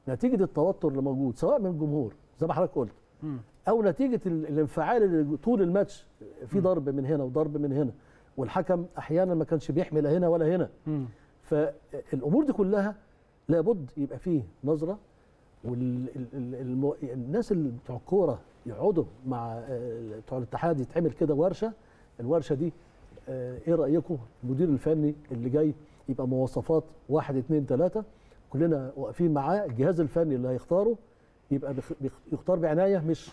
نتيجه التوتر اللي موجود سواء من الجمهور زي ما حضرتك قلت او نتيجه الانفعال اللي طول الماتش في ضرب من هنا وضرب من هنا والحكم احيانا ما كانش بيحمي لا هنا ولا هنا فالامور دي كلها لابد يبقى فيه نظره والناس اللي بتوع الكوره يقعدوا مع آه، بتوع الاتحاد يتعمل كده ورشه الورشه دي آه، ايه رايكم المدير الفني اللي جاي يبقى مواصفات واحد اثنين ثلاثه كلنا واقفين معاه الجهاز الفني اللي هيختاره يبقى يختار بعنايه مش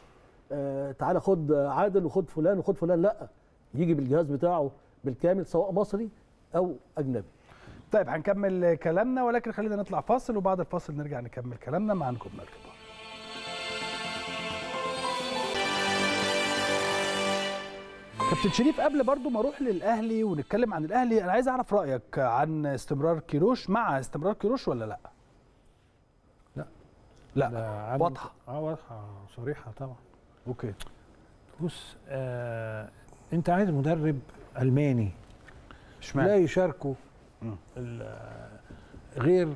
آه، تعالى خد عادل وخد فلان وخد فلان لا يجي بالجهاز بتاعه بالكامل سواء مصري او اجنبي طيب هنكمل كلامنا ولكن خلينا نطلع فاصل وبعد الفاصل نرجع نكمل كلامنا مع نجوم الكبار كابتن شريف قبل برضو ما اروح للاهلي ونتكلم عن الاهلي انا عايز اعرف رايك عن استمرار كيروش مع استمرار كيروش ولا لا لا لا واضحه اه واضحه صريحه طبعا اوكي بص آه انت عايز مدرب الماني اشمعنى لا يشاركه غير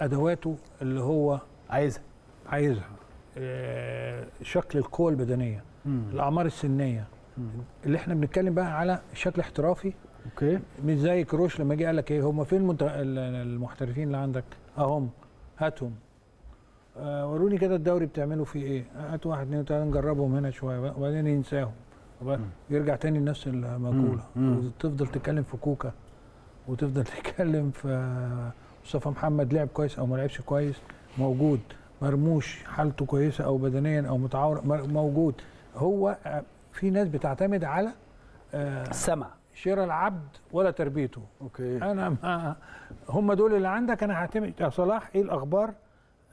ادواته اللي هو عايزها عايزها آه، شكل القوه البدنيه مم. الاعمار السنيه مم. اللي احنا بنتكلم بقى على شكل احترافي اوكي مش زي كروش لما جه قال لك ايه هم فين المنت... المحترفين اللي عندك اهم آه، هاتهم آه وروني كده الدوري بتعملوا فيه ايه هات واحد اثنين ثلاثه نجربهم هنا شويه وبعدين ينساهم يرجع تاني لنفس المقوله وتفضل تتكلم في كوكا وتفضل تتكلم في مصطفى محمد لعب كويس او ما لعبش كويس موجود مرموش حالته كويسه او بدنيا او متعور موجود هو آه، في ناس بتعتمد على آه، السمع شراء العبد ولا تربيته اوكي انا ما هم دول اللي عندك انا هعتمد يا صلاح ايه الاخبار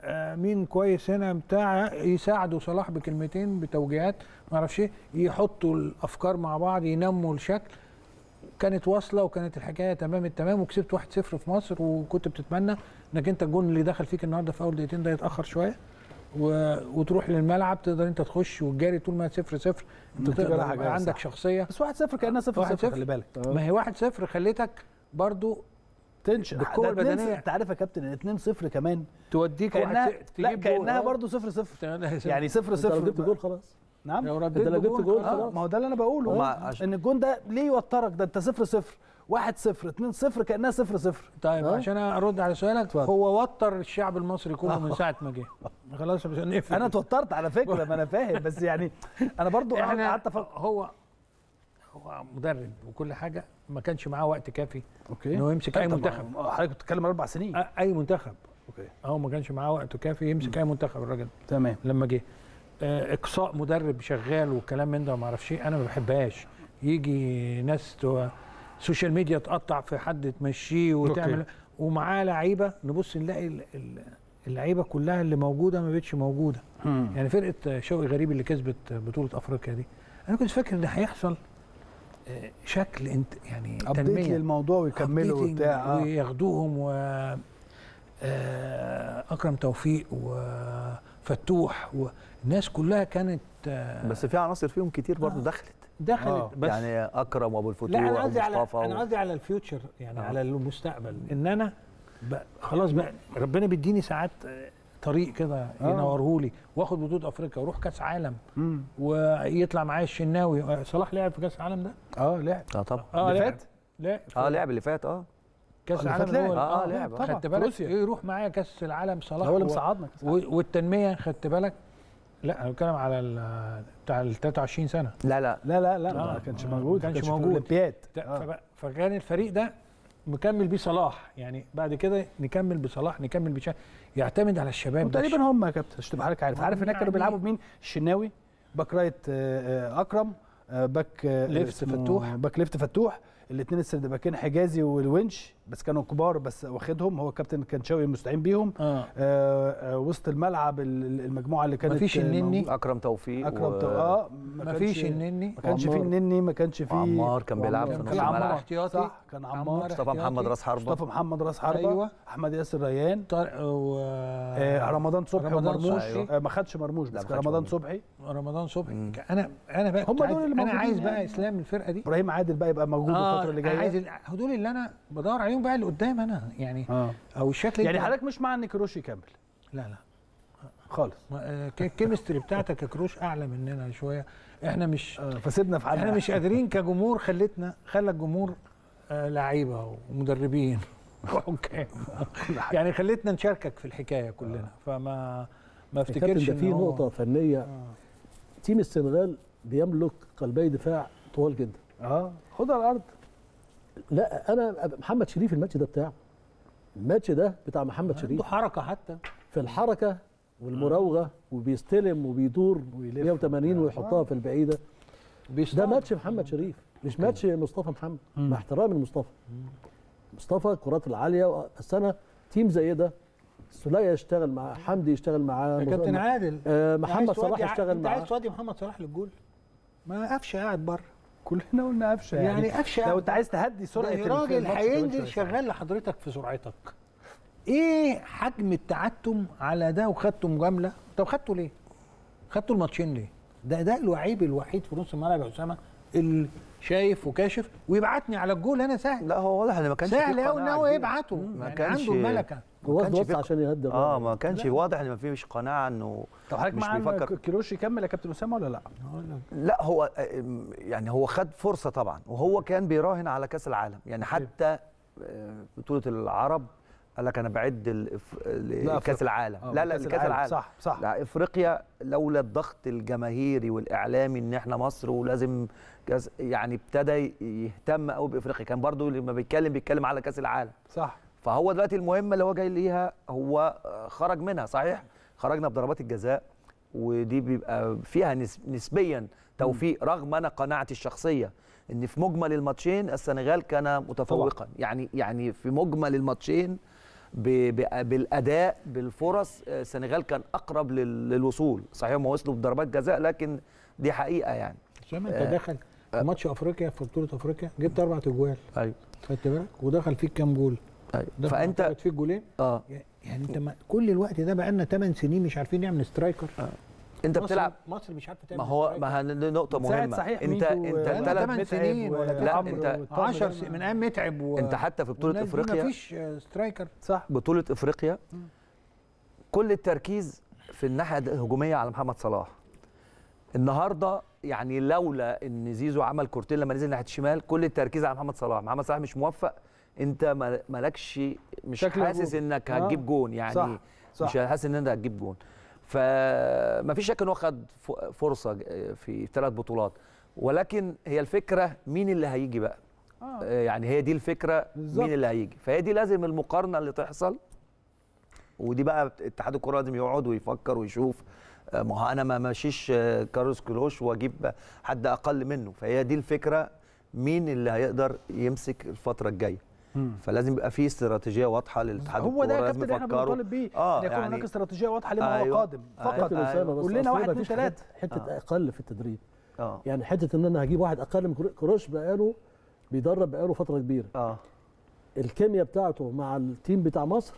آه، مين كويس هنا بتاع يساعدوا صلاح بكلمتين بتوجيهات ما اعرفش ايه يحطوا الافكار مع بعض ينموا الشكل كانت واصله وكانت الحكايه تمام التمام وكسبت 1-0 في مصر وكنت بتتمنى انك انت الجون اللي دخل فيك النهارده في اول دقيقتين ده يتاخر شويه و... وتروح للملعب تقدر انت تخش وتجاري طول ما 0 0 انت تقدر عندك صح. شخصيه بس 1 0 كانها 0 0 خلي بالك ما هي 1 0 خليتك برضو تنشا بالقوه البدنيه انت عارف يا كابتن ان 2 0 كمان توديك كانها لا كانها برضه 0 0 يعني 0 0 انت جول خلاص نعم لو يعني انت لو جبت جول ما هو ده اللي انا بقوله ومع... أه؟ ان الجون ده ليه يوترك ده انت 0 0 1 0 2 0 كانها 0 0 طيب أه؟ عشان ارد على سؤالك اتفضل. هو وتر الشعب المصري كله من أه. ساعه ما جه خلاص مش هنقفل انا اتوترت على فكره ما انا فاهم بس يعني انا برضو احنا قعدت هو هو مدرب وكل حاجه ما كانش معاه وقت كافي اوكي ان هو يمسك اي طيب، منتخب حضرتك بتتكلم اربع سنين اي منتخب اوكي هو ما كانش معاه وقت كافي يمسك م. اي منتخب الراجل تمام لما جه آه، اقصاء مدرب شغال والكلام من ده وما اعرفش إيه، انا ما بحبهاش يجي ناس سوشيال ميديا تقطع في حد تمشيه وتعمل ومعاه لعيبه نبص نلاقي اللعيبه كلها اللي موجوده ما بقتش موجوده مم. يعني فرقه شوقي غريب اللي كسبت بطوله افريقيا دي انا كنت فاكر ان هيحصل آه، شكل انت يعني تنميه للموضوع ويكملوا وبتاع آه. وياخدوهم و اكرم توفيق وفتوح و الناس كلها كانت بس في عناصر فيهم كتير برضه آه دخلت دخلت آه بس يعني اكرم وابو الفتوح لا انا قصدي على انا قصدي على الفيوتشر يعني آه على المستقبل ان انا بقى خلاص بقى ربنا بيديني ساعات آه، طريق كده آه. ينورهولي واخد بطوله افريقيا واروح كاس عالم مم. ويطلع معايا الشناوي آه، صلاح لعب في كاس العالم ده؟ اه لعب اه طبعا آه اللي فات؟ لعب اه لعب اللي فات اه كاس العالم هو اه لعب خدت بالك إيه، يروح معايا كاس العالم صلاح هو اللي مصعدنا والتنميه خدت بالك لا انا بتكلم على بتاع ال 23 سنه لا لا لا لا لا آه. ما كانش موجود ما كانش موجود الاولمبياد آه. فكان الفريق ده مكمل بيه صلاح يعني بعد كده نكمل بصلاح نكمل بشا يعتمد على الشباب تقريبا هم يا كابتن عشان تبقى حضرتك عارف عارف هناك كانوا يعني بيلعبوا بمين الشناوي باك رايت آه، اكرم باك ليفت فتوح باك ليفت فتوح الاثنين السرد باكين حجازي والونش بس كانوا كبار بس واخدهم هو كابتن شاوي مستعين بيهم آه. آه, آه، وسط الملعب المجموعه اللي كانت مفيش النني اكرم توفيق اكرم و... توفيق اه مفيش النني ما كانش فيه النني ما كانش فيه عمار كان بيلعب في نص الملعب احتياطي صح كان عمار مصطفى محمد راس حربه مصطفى محمد راس حربه ايوه احمد ياسر ريان طارق و آه،, آه رمضان صبحي ومرموش أيوة. آه ما خدش مرموش بس رمضان صبحي رمضان صبحي انا انا بقى هم دول اللي انا عايز يعني. بقى اسلام الفرقه دي ابراهيم عادل بقى يبقى موجود آه، الفتره اللي جايه عايز دول اللي انا بدور عليهم بتفرج بقى اللي قدام انا يعني آه. او الشكل يعني حضرتك مش مع ان كروش يكمل لا لا خالص الكيمستري آه، بتاعتك يا كروش اعلى مننا شويه احنا مش آه فسيبنا في حالنا احنا مش قادرين كجمهور خلتنا خلى الجمهور آه لعيبه ومدربين وحكام يعني خلتنا نشاركك في الحكايه كلنا آه. فما ما افتكرش ان في نقطه فنيه آه. تيم السنغال بيملك قلبي دفاع طوال جدا اه خدها على الارض لا انا محمد شريف الماتش ده بتاعه الماتش ده بتاع محمد شريف عنده حركه حتى في الحركه والمراوغه وبيستلم وبيدور 180 آه. ويحطها في البعيده ده ماتش محمد شريف مش ماتش مصطفى محمد مع احترامي لمصطفى مصطفى الكرات العاليه بس انا تيم زي ده سولية يشتغل مع حمدي يشتغل مع كابتن عادل آه محمد صلاح يشتغل مع انت عايز تودي محمد صلاح للجول ما قفش قاعد بره كلنا قلنا قفشه يعني, يعني قفشه لو انت عايز تهدي سرعه الراجل هينزل شغال لحضرتك في سرعتك ايه حجم التعتم على ده وخدته مجامله طب خدته ليه خدته الماتشين ليه ده ده الوعيب الوحيد في نص الملعب يا اسامه شايف وكاشف ويبعتني على الجول انا سهل لا هو واضح ان ما كانش سهل قوي ان هو يبعته ما يعني كانش عنده الملكه هو بص عشان يهدى اه ما كانش لا. واضح ان ما فيش قناعه انه طب حضرتك مش بيفكر كيروش يكمل يا كابتن اسامه ولا لا؟ لا هو يعني هو خد فرصه طبعا وهو كان بيراهن على كاس العالم يعني طيب. حتى آه، بطوله العرب قال لك انا بعد لكاس العالم آه، لا لا لكاس العالم صح صح لا افريقيا لولا الضغط الجماهيري والاعلامي ان احنا مصر ولازم كاس يعني ابتدى يهتم قوي بافريقيا كان برضو لما بيتكلم بيتكلم على كاس العالم صح فهو دلوقتي المهمه اللي هو جاي ليها هو خرج منها صحيح خرجنا بضربات الجزاء ودي بيبقى فيها نسبيا توفيق رغم انا قناعتي الشخصيه ان في مجمل الماتشين السنغال كان متفوقا طبعا. يعني يعني في مجمل الماتشين بالاداء بالفرص آه، السنغال كان اقرب للوصول صحيح ما وصلوا بضربات جزاء لكن دي حقيقه يعني اسامه انت دخل آه،, آه ماتش افريقيا في بطوله افريقيا جبت اربع اجوال ايوه خدت بالك ودخل فيك كام جول ايوه فانت فيك جولين اه يعني انت ما كل الوقت ده بقى لنا 8 سنين مش عارفين نعمل سترايكر آه. انت مصر بتلعب مصر مش عارفه تعمل ما هو ما هي نقطه مهمه صحيح انت انت ثلاث سنين ولا لا انت 10 من ايام متعب و... انت حتى في بطوله افريقيا مفيش سترايكر آه، صح بطوله افريقيا كل التركيز في الناحيه الهجوميه على محمد صلاح النهارده يعني لولا ان زيزو عمل كورتين لما نزل ناحيه الشمال كل التركيز على محمد صلاح محمد صلاح مش موفق انت مالكش مش حاسس انك آه. هتجيب جون يعني صح. صح. مش حاسس ان انت هتجيب جون فما فيش شك انه خد فرصه في ثلاث بطولات ولكن هي الفكره مين اللي هيجي بقى آه. آه، يعني هي دي الفكره بالزبط. مين اللي هيجي فهي دي لازم المقارنه اللي تحصل ودي بقى اتحاد الكره لازم يقعد ويفكر ويشوف آه، ما هو انا ما ماشيش آه، كارلوس كلوش واجيب حد اقل منه فهي دي الفكره مين اللي هيقدر يمسك الفتره الجايه فلازم يبقى في استراتيجيه واضحه للاتحاد هو ده يا كابتن اللي احنا بنطالب بيه آه يكون يعني هناك استراتيجيه واضحه لما أيوه. هو قادم أيوه. فقط آه آه كلنا واحد من ثلاثه حته اقل في التدريب آه. يعني حته ان انا هجيب واحد اقل من كروش بقاله بيدرب بقاله فتره كبيره اه الكيمياء بتاعته مع التيم بتاع مصر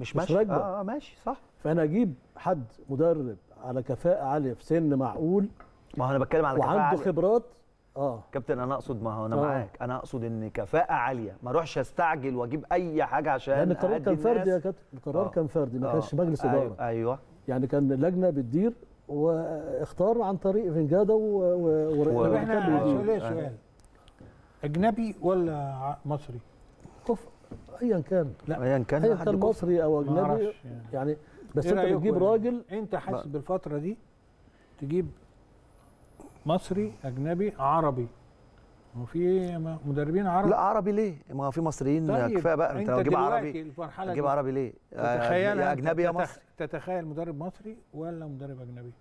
مش, مش ماشي اه, آه ماشي صح فانا اجيب حد مدرب على كفاءه عاليه في سن معقول ما انا بتكلم على كفاءه وعنده خبرات اه كابتن انا اقصد ما هو انا أوه. معاك انا اقصد ان كفاءه عاليه ما اروحش استعجل واجيب اي حاجه عشان يعني القرار كان فردي يا كابتن القرار آه. كان فردي ما كانش آه. مجلس أيوه، اداره أيوة. ايوه يعني كان لجنه بتدير واختار عن طريق فنجاده ورئيس احنا آه. سؤال سؤال اجنبي ولا مصري؟ كف ايا كان لا ايا كان ايا كان مصري او اجنبي يعني, يعني بس إيه انت بتجيب راجل إيه؟ انت حاسس بالفتره دي تجيب مصري اجنبي عربي هو في مدربين عرب لا عربي ليه؟ ما هو في مصريين طيب كفايه بقى انت لو تجيب عربي تجيب عربي ليه؟ آه، تتخيل يا اجنبي يا مصري تتخيل مدرب مصري ولا مدرب اجنبي؟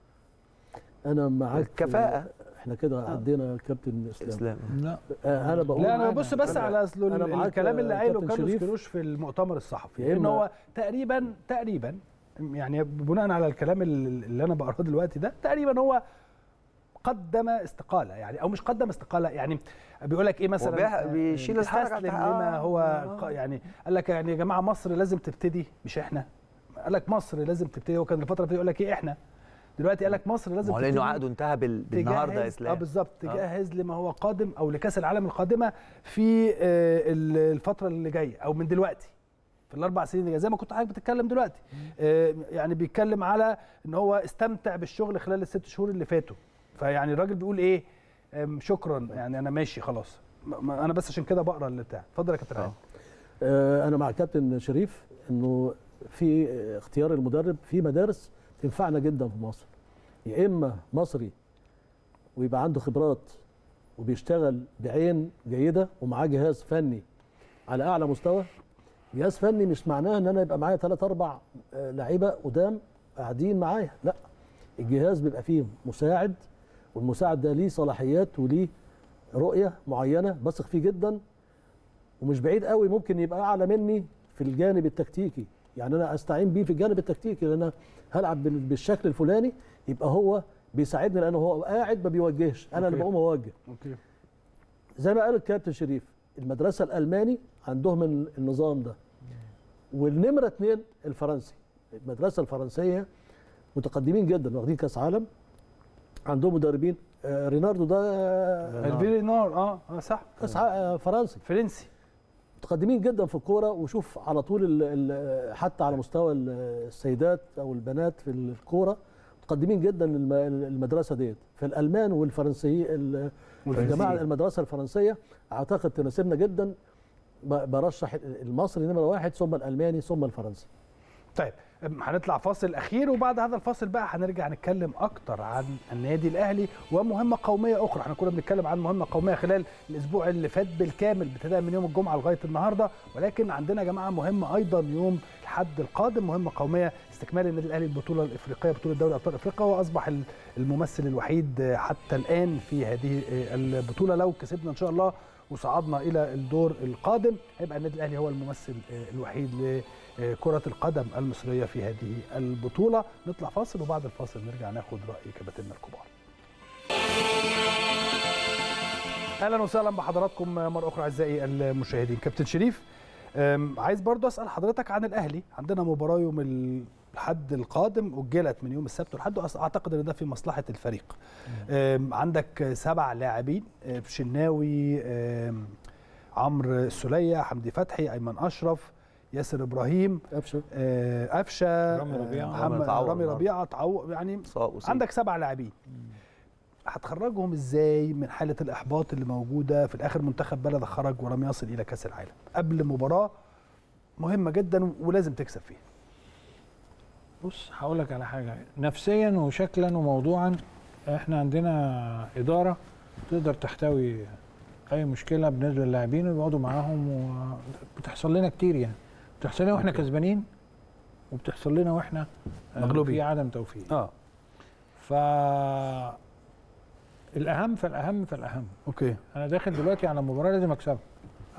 انا معاك كفاءه احنا كده آه. عدينا كابتن اسلام اسلام لا آه، انا بقول لا انا بص بس على اصل الكلام اللي قايله كارلوس كيروش في المؤتمر الصحفي ان هو تقريبا تقريبا يعني بناء على الكلام اللي انا بقراه دلوقتي ده تقريبا هو قدم استقاله يعني او مش قدم استقاله يعني بيقول لك ايه مثلا بيشيل آه، الحركه لما آه. هو آه. يعني قال لك يعني يا جماعه مصر لازم تبتدي مش احنا قال لك مصر لازم تبتدي هو كان الفتره اللي يقول لك ايه احنا دلوقتي قال لك مصر لازم تبتدي لانه عقده انتهى بالنهارده يا اسلام اه بالظبط آه. تجهز آه. لما هو قادم او لكاس العالم القادمه في الفتره اللي جايه او من دلوقتي في الاربع سنين اللي زي ما كنت حضرتك بتتكلم دلوقتي يعني بيتكلم على ان هو استمتع بالشغل خلال الست شهور اللي فاتوا فيعني الراجل بيقول ايه شكرا يعني انا ماشي خلاص انا بس عشان كده بقرا اللي بتاع اتفضل يا كابتن آه. آه انا مع الكابتن شريف انه في اختيار المدرب في مدارس تنفعنا جدا في مصر يا اما مصري ويبقى عنده خبرات وبيشتغل بعين جيده ومعاه جهاز فني على اعلى مستوى جهاز فني مش معناه ان انا يبقى معايا ثلاث اربع آه، لعيبه قدام قاعدين معايا لا الجهاز بيبقى فيه مساعد والمساعد ده ليه صلاحيات وليه رؤيه معينه بثق فيه جدا ومش بعيد قوي ممكن يبقى اعلى مني في الجانب التكتيكي يعني انا استعين بيه في الجانب التكتيكي لان انا هلعب بالشكل الفلاني يبقى هو بيساعدني لان هو قاعد ما بيوجهش انا اللي بقوم اوجه أوكي. زي ما قال الكابتن شريف المدرسه الالماني عندهم النظام ده والنمره اثنين الفرنسي المدرسه الفرنسيه متقدمين جدا واخدين كاس عالم عندهم مدربين آه، ريناردو ده آه، رينار اه اه صح آه، فرنسي فرنسي متقدمين جدا في الكوره وشوف على طول الـ الـ حتى على مستوى السيدات او البنات في الكوره متقدمين جدا المدرسه ديت فالالمان والفرنسي الجماعه المدرسه الفرنسيه اعتقد تناسبنا جدا برشح المصري نمره واحد ثم الالماني ثم الفرنسي. طيب هنطلع فاصل اخير وبعد هذا الفاصل بقى هنرجع نتكلم اكتر عن النادي الاهلي ومهمه قوميه اخرى احنا كنا بنتكلم عن مهمه قوميه خلال الاسبوع اللي فات بالكامل ابتداء من يوم الجمعه لغايه النهارده ولكن عندنا يا جماعه مهمه ايضا يوم الحد القادم مهمه قوميه استكمال النادي الاهلي البطوله الافريقيه بطوله دوري ابطال افريقيا واصبح الممثل الوحيد حتى الان في هذه البطوله لو كسبنا ان شاء الله وصعدنا الى الدور القادم هيبقى النادي الاهلي هو الممثل الوحيد آه، كرة القدم المصرية في هذه البطولة نطلع فاصل وبعد الفاصل نرجع ناخد رأي كباتننا الكبار اهلا وسهلا بحضراتكم مره اخرى اعزائي المشاهدين كابتن شريف عايز برضو اسال حضرتك عن الاهلي عندنا مباراه يوم الحد القادم اجلت من يوم السبت والحد اعتقد ان ده في مصلحه الفريق عندك سبع لاعبين شناوي عمرو السليه حمدي فتحي ايمن اشرف ياسر ابراهيم قفشه آه، قفشه رامي ربيعه آه، رامي ربيعه تعو يعني عندك سبع لاعبين هتخرجهم ازاي من حاله الاحباط اللي موجوده في الاخر منتخب بلد خرج ولم يصل الى كاس العالم قبل مباراه مهمه جدا ولازم تكسب فيها بص هقول لك على حاجه نفسيا وشكلا وموضوعا احنا عندنا اداره تقدر تحتوي اي مشكله بالنسبه للاعبين ويقعدوا معاهم وبتحصل لنا كتير يعني بتحصل لنا واحنا كسبانين وبتحصل لنا واحنا آه، مغلوبين في عدم توفيق اه ف الاهم فالاهم فالاهم اوكي انا داخل دلوقتي على مباراه لازم اكسبها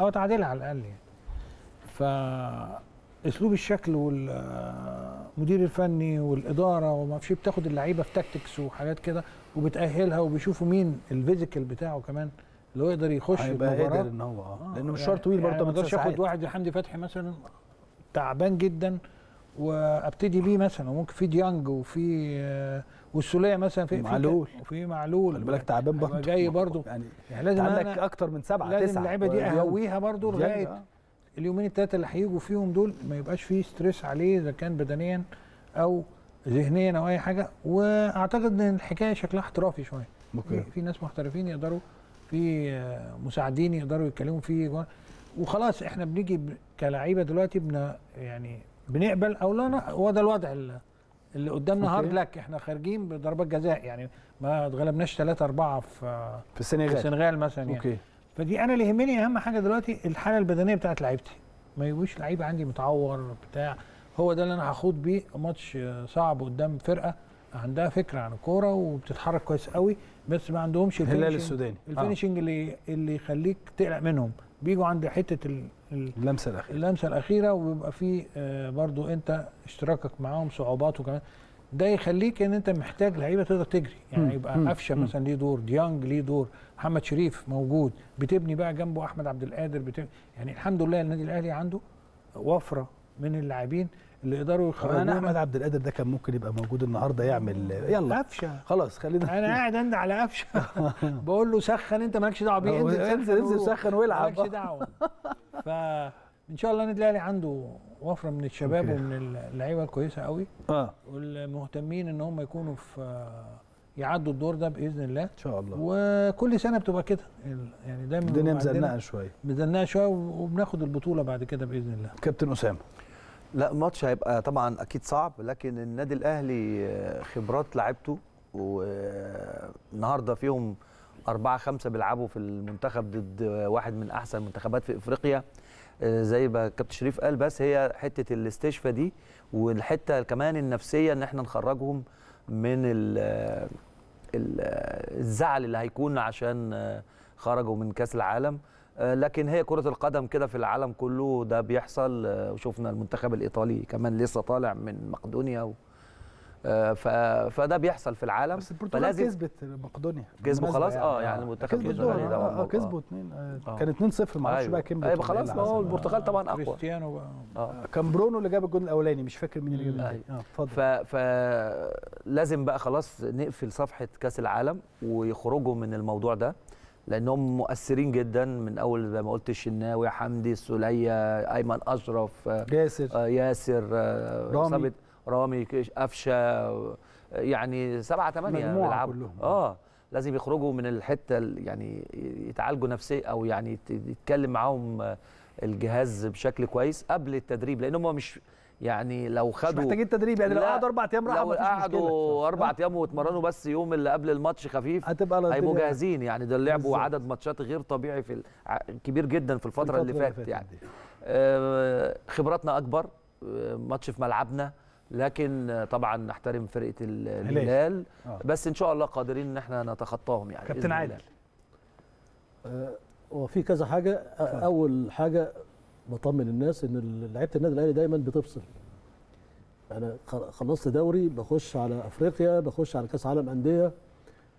او اتعادلها على الاقل يعني ف اسلوب الشكل والمدير آه، الفني والاداره وما فيش إيه، بتاخد اللعيبه في تاكتكس وحاجات كده وبتاهلها وبيشوفوا مين الفيزيكال بتاعه كمان اللي هو يقدر يخش المباراه هيبقى قادر ان هو اه, آه، لانه مش يعني شرط طويل برضه يعني ما يقدرش ياخد واحد زي حمدي فتحي مثلا تعبان جدا وابتدي بيه مثلا وممكن في ديانج وفي آه، والسوليه مثلا في معلول وفي معلول خلي بالك تعبان أيوة، برضه جاي برضه يعني, يعني لازم عندك اكتر من سبعه لازم تسعه لازم اللعيبه دي اهويها برضه لغايه اليومين الثلاثه اللي هيجوا فيهم دول ما يبقاش فيه ستريس عليه اذا كان بدنيا او ذهنيا او اي حاجه واعتقد ان الحكايه شكلها احترافي شويه في, في ناس محترفين يقدروا في آه، مساعدين يقدروا يتكلموا فيه وخلاص احنا بنيجي كلعيبه دلوقتي بن يعني بنقبل او لا هو ده الوضع اللي, قدامنا هارد لك احنا خارجين بضربات جزاء يعني ما اتغلبناش 3 4 في في السنغال في السنغال مثلا يعني أوكي. فدي انا اللي يهمني اهم حاجه دلوقتي الحاله البدنيه بتاعت لعيبتي ما يبقوش لعيب عندي متعور بتاع هو ده اللي انا هخوض بيه ماتش صعب قدام فرقه عندها فكره عن الكوره وبتتحرك كويس قوي بس ما عندهمش الهلال السوداني الفينشنج آه. اللي اللي يخليك تقلق منهم بيجوا عند حته اللمسه الاخيره اللمسه الاخيره وبيبقى في آه، برضو انت اشتراكك معاهم صعوبات وكمان ده يخليك ان انت محتاج لعيبه تقدر تجري يعني يبقى قفشه مثلا ليه دور ديانج ليه دور محمد شريف موجود بتبني بقى جنبه احمد عبد القادر بتبني يعني الحمد لله النادي الاهلي عنده وفره من اللاعبين اللي يقدروا يخرجوا انا احمد عبد القادر ده كان ممكن يبقى موجود النهارده يعمل يلا قفشه خلاص خلينا انا قاعد اند على قفشه بقول له سخن انت مالكش دعوه بيه انزل انزل انزل سخن والعب مالكش دعوه فان شاء الله نتلاقي عنده وفره من الشباب ومن اللعيبه الكويسه قوي اه والمهتمين ان هم يكونوا في يعدوا الدور ده باذن الله ان شاء الله وكل سنه بتبقى كده يعني دايما الدنيا مزنقه شويه مزنقه شويه وبناخد البطوله بعد كده باذن الله كابتن اسامه لا ماتش هيبقى طبعا اكيد صعب لكن النادي الاهلي آه، خبرات لعبته والنهارده فيهم أربعة خمسة بيلعبوا في المنتخب ضد واحد من أحسن المنتخبات في إفريقيا آه، زي ما كابتن شريف قال بس هي حتة الاستشفى دي والحتة كمان النفسية إن إحنا نخرجهم من آه، الزعل اللي هيكون عشان خرجوا من كأس العالم آه، لكن هي كرة القدم كده في العالم كله ده بيحصل آه، وشفنا المنتخب الإيطالي كمان لسه طالع من مقدونيا و... آه، فده بيحصل في العالم بس البرتغال كسبت مقدونيا كسبوا خلاص يعني اه يعني, يعني المنتخب البرتغالي ده اه كسبوا اثنين كان 2-0 ما اعرفش أيوه. بقى كام ايوه خلاص ما هو البرتغال طبعا اقوى كريستيانو بقى كان برونو اللي جاب الجون الاولاني مش فاكر مين اللي جاب الجون أيوه. اه اتفضل فلازم بقى خلاص نقفل صفحه كاس العالم ويخرجوا من الموضوع ده لانهم مؤثرين جدا من اول زي ما قلت الشناوي حمدي السوليه ايمن اشرف آه، ياسر آه ياسر آه رامي رامي قفشه آه، يعني سبعه ثمانيه مجموعة كلهم اه لازم يخرجوا من الحته يعني يتعالجوا نفسيا او يعني يتكلم معاهم آه، الجهاز بشكل كويس قبل التدريب لان هم مش يعني لو خدوا مش محتاجين تدريب يعني لو قعدوا اربع ايام راحوا لو قعدوا اربع ايام واتمرنوا بس يوم اللي قبل الماتش خفيف هتبقى هيبقوا جاهزين يعني ده لعبوا عدد ماتشات غير طبيعي في كبير جدا في الفتره, الفترة اللي فاتت يعني آه، خبراتنا اكبر آه، ماتش في ملعبنا لكن آه، طبعا نحترم فرقه الهلال آه. بس ان شاء الله قادرين ان احنا نتخطاهم يعني كابتن عادل هو في كذا حاجه اول حاجه بطمن الناس ان لعيبه النادي الاهلي دايما بتفصل انا خلصت دوري بخش على افريقيا بخش على كاس عالم انديه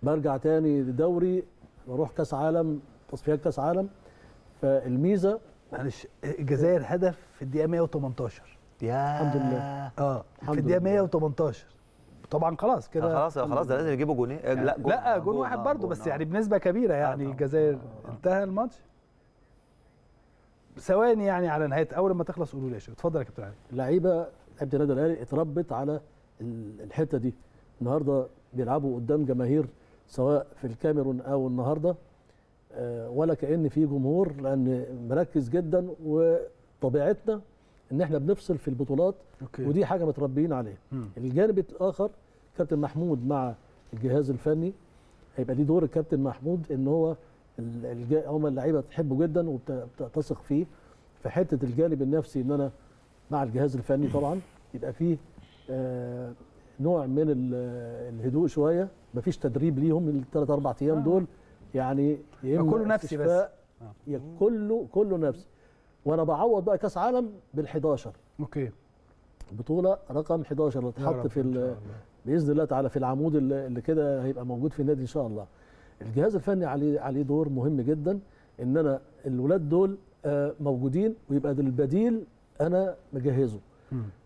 برجع تاني لدوري بروح كاس عالم تصفيات كاس عالم فالميزه معلش الجزائر هدف في الدقيقه 118 يا الحمد لله اه الحمد في الدقيقه 118 طبعا خلاص كده آه خلاص خلاص ده لازم يجيبوا جونين آه، لا جون لا جون واحد برضه آه، بس يعني بنسبه كبيره يعني آه، الجزائر انتهى الماتش ثواني يعني على نهايه اول ما تخلص قولوا لي اتفضل يا كابتن علي اللعيبه لعيبه النادي الاهلي اتربت على الحته دي النهارده بيلعبوا قدام جماهير سواء في الكاميرون او النهارده آه، ولا كان في جمهور لان مركز جدا وطبيعتنا ان احنا بنفصل في البطولات أوكي. ودي حاجه متربيين عليها الجانب الاخر كابتن محمود مع الجهاز الفني هيبقى ليه دور الكابتن محمود ان هو هم اللعيبه بتحبه جدا وبتثق فيه في حته الجانب النفسي ان انا مع الجهاز الفني طبعا يبقى فيه آه، نوع من الهدوء شويه مفيش تدريب ليهم الثلاث اربع ايام آه. دول يعني يا اما كله نفسي بس آه. كله كله نفسي وانا بعوض بقى كاس عالم بال11 اوكي بطوله رقم 11 اللي اتحط في باذن الله تعالى في العمود اللي كده هيبقى موجود في النادي ان شاء الله الجهاز الفني عليه عليه دور مهم جدا ان انا الولاد دول آه، موجودين ويبقى البديل انا مجهزه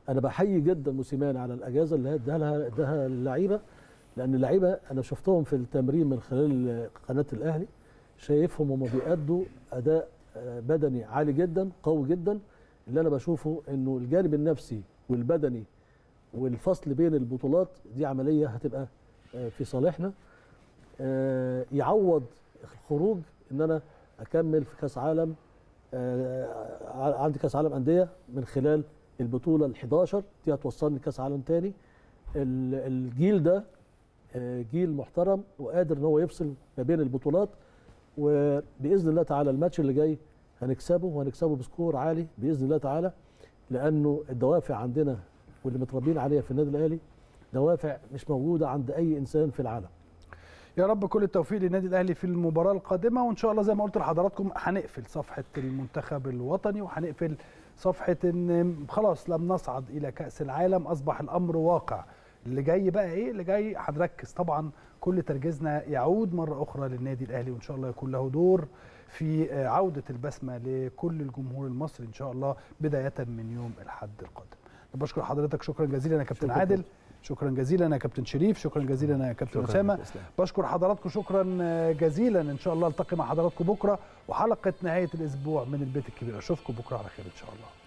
انا بحيي جدا موسيمان على الاجازه اللي اداها لها اداها اللعيبه لان اللعيبه انا شفتهم في التمرين من خلال قناه الاهلي شايفهم وما بيأدوا اداء آه، بدني عالي جدا قوي جدا اللي انا بشوفه انه الجانب النفسي والبدني والفصل بين البطولات دي عمليه هتبقى آه، في صالحنا آه، يعوض الخروج ان انا اكمل في كاس عالم آه، عندي كاس عالم انديه من خلال البطوله ال 11 دي هتوصلني كاس عالم تاني الجيل ده آه، جيل محترم وقادر ان هو يفصل ما بين البطولات وباذن الله تعالى الماتش اللي جاي هنكسبه وهنكسبه بسكور عالي باذن الله تعالى لانه الدوافع عندنا واللي متربيين عليها في النادي الاهلي دوافع مش موجوده عند اي انسان في العالم يا رب كل التوفيق للنادي الاهلي في المباراه القادمه وان شاء الله زي ما قلت لحضراتكم هنقفل صفحه المنتخب الوطني وهنقفل صفحه ان خلاص لم نصعد الى كاس العالم اصبح الامر واقع اللي جاي بقى ايه اللي جاي هنركز طبعا كل تركيزنا يعود مره اخرى للنادي الاهلي وان شاء الله يكون له دور في عوده البسمه لكل الجمهور المصري ان شاء الله بدايه من يوم الاحد القادم بشكر حضرتك شكرا جزيلا يا كابتن عادل شكرا جزيلا يا كابتن شريف شكرا جزيلا يا كابتن اسامه بشكر حضراتكم شكرا جزيلا ان شاء الله التقي مع حضراتكم بكره وحلقه نهايه الاسبوع من البيت الكبير اشوفكم بكره على خير ان شاء الله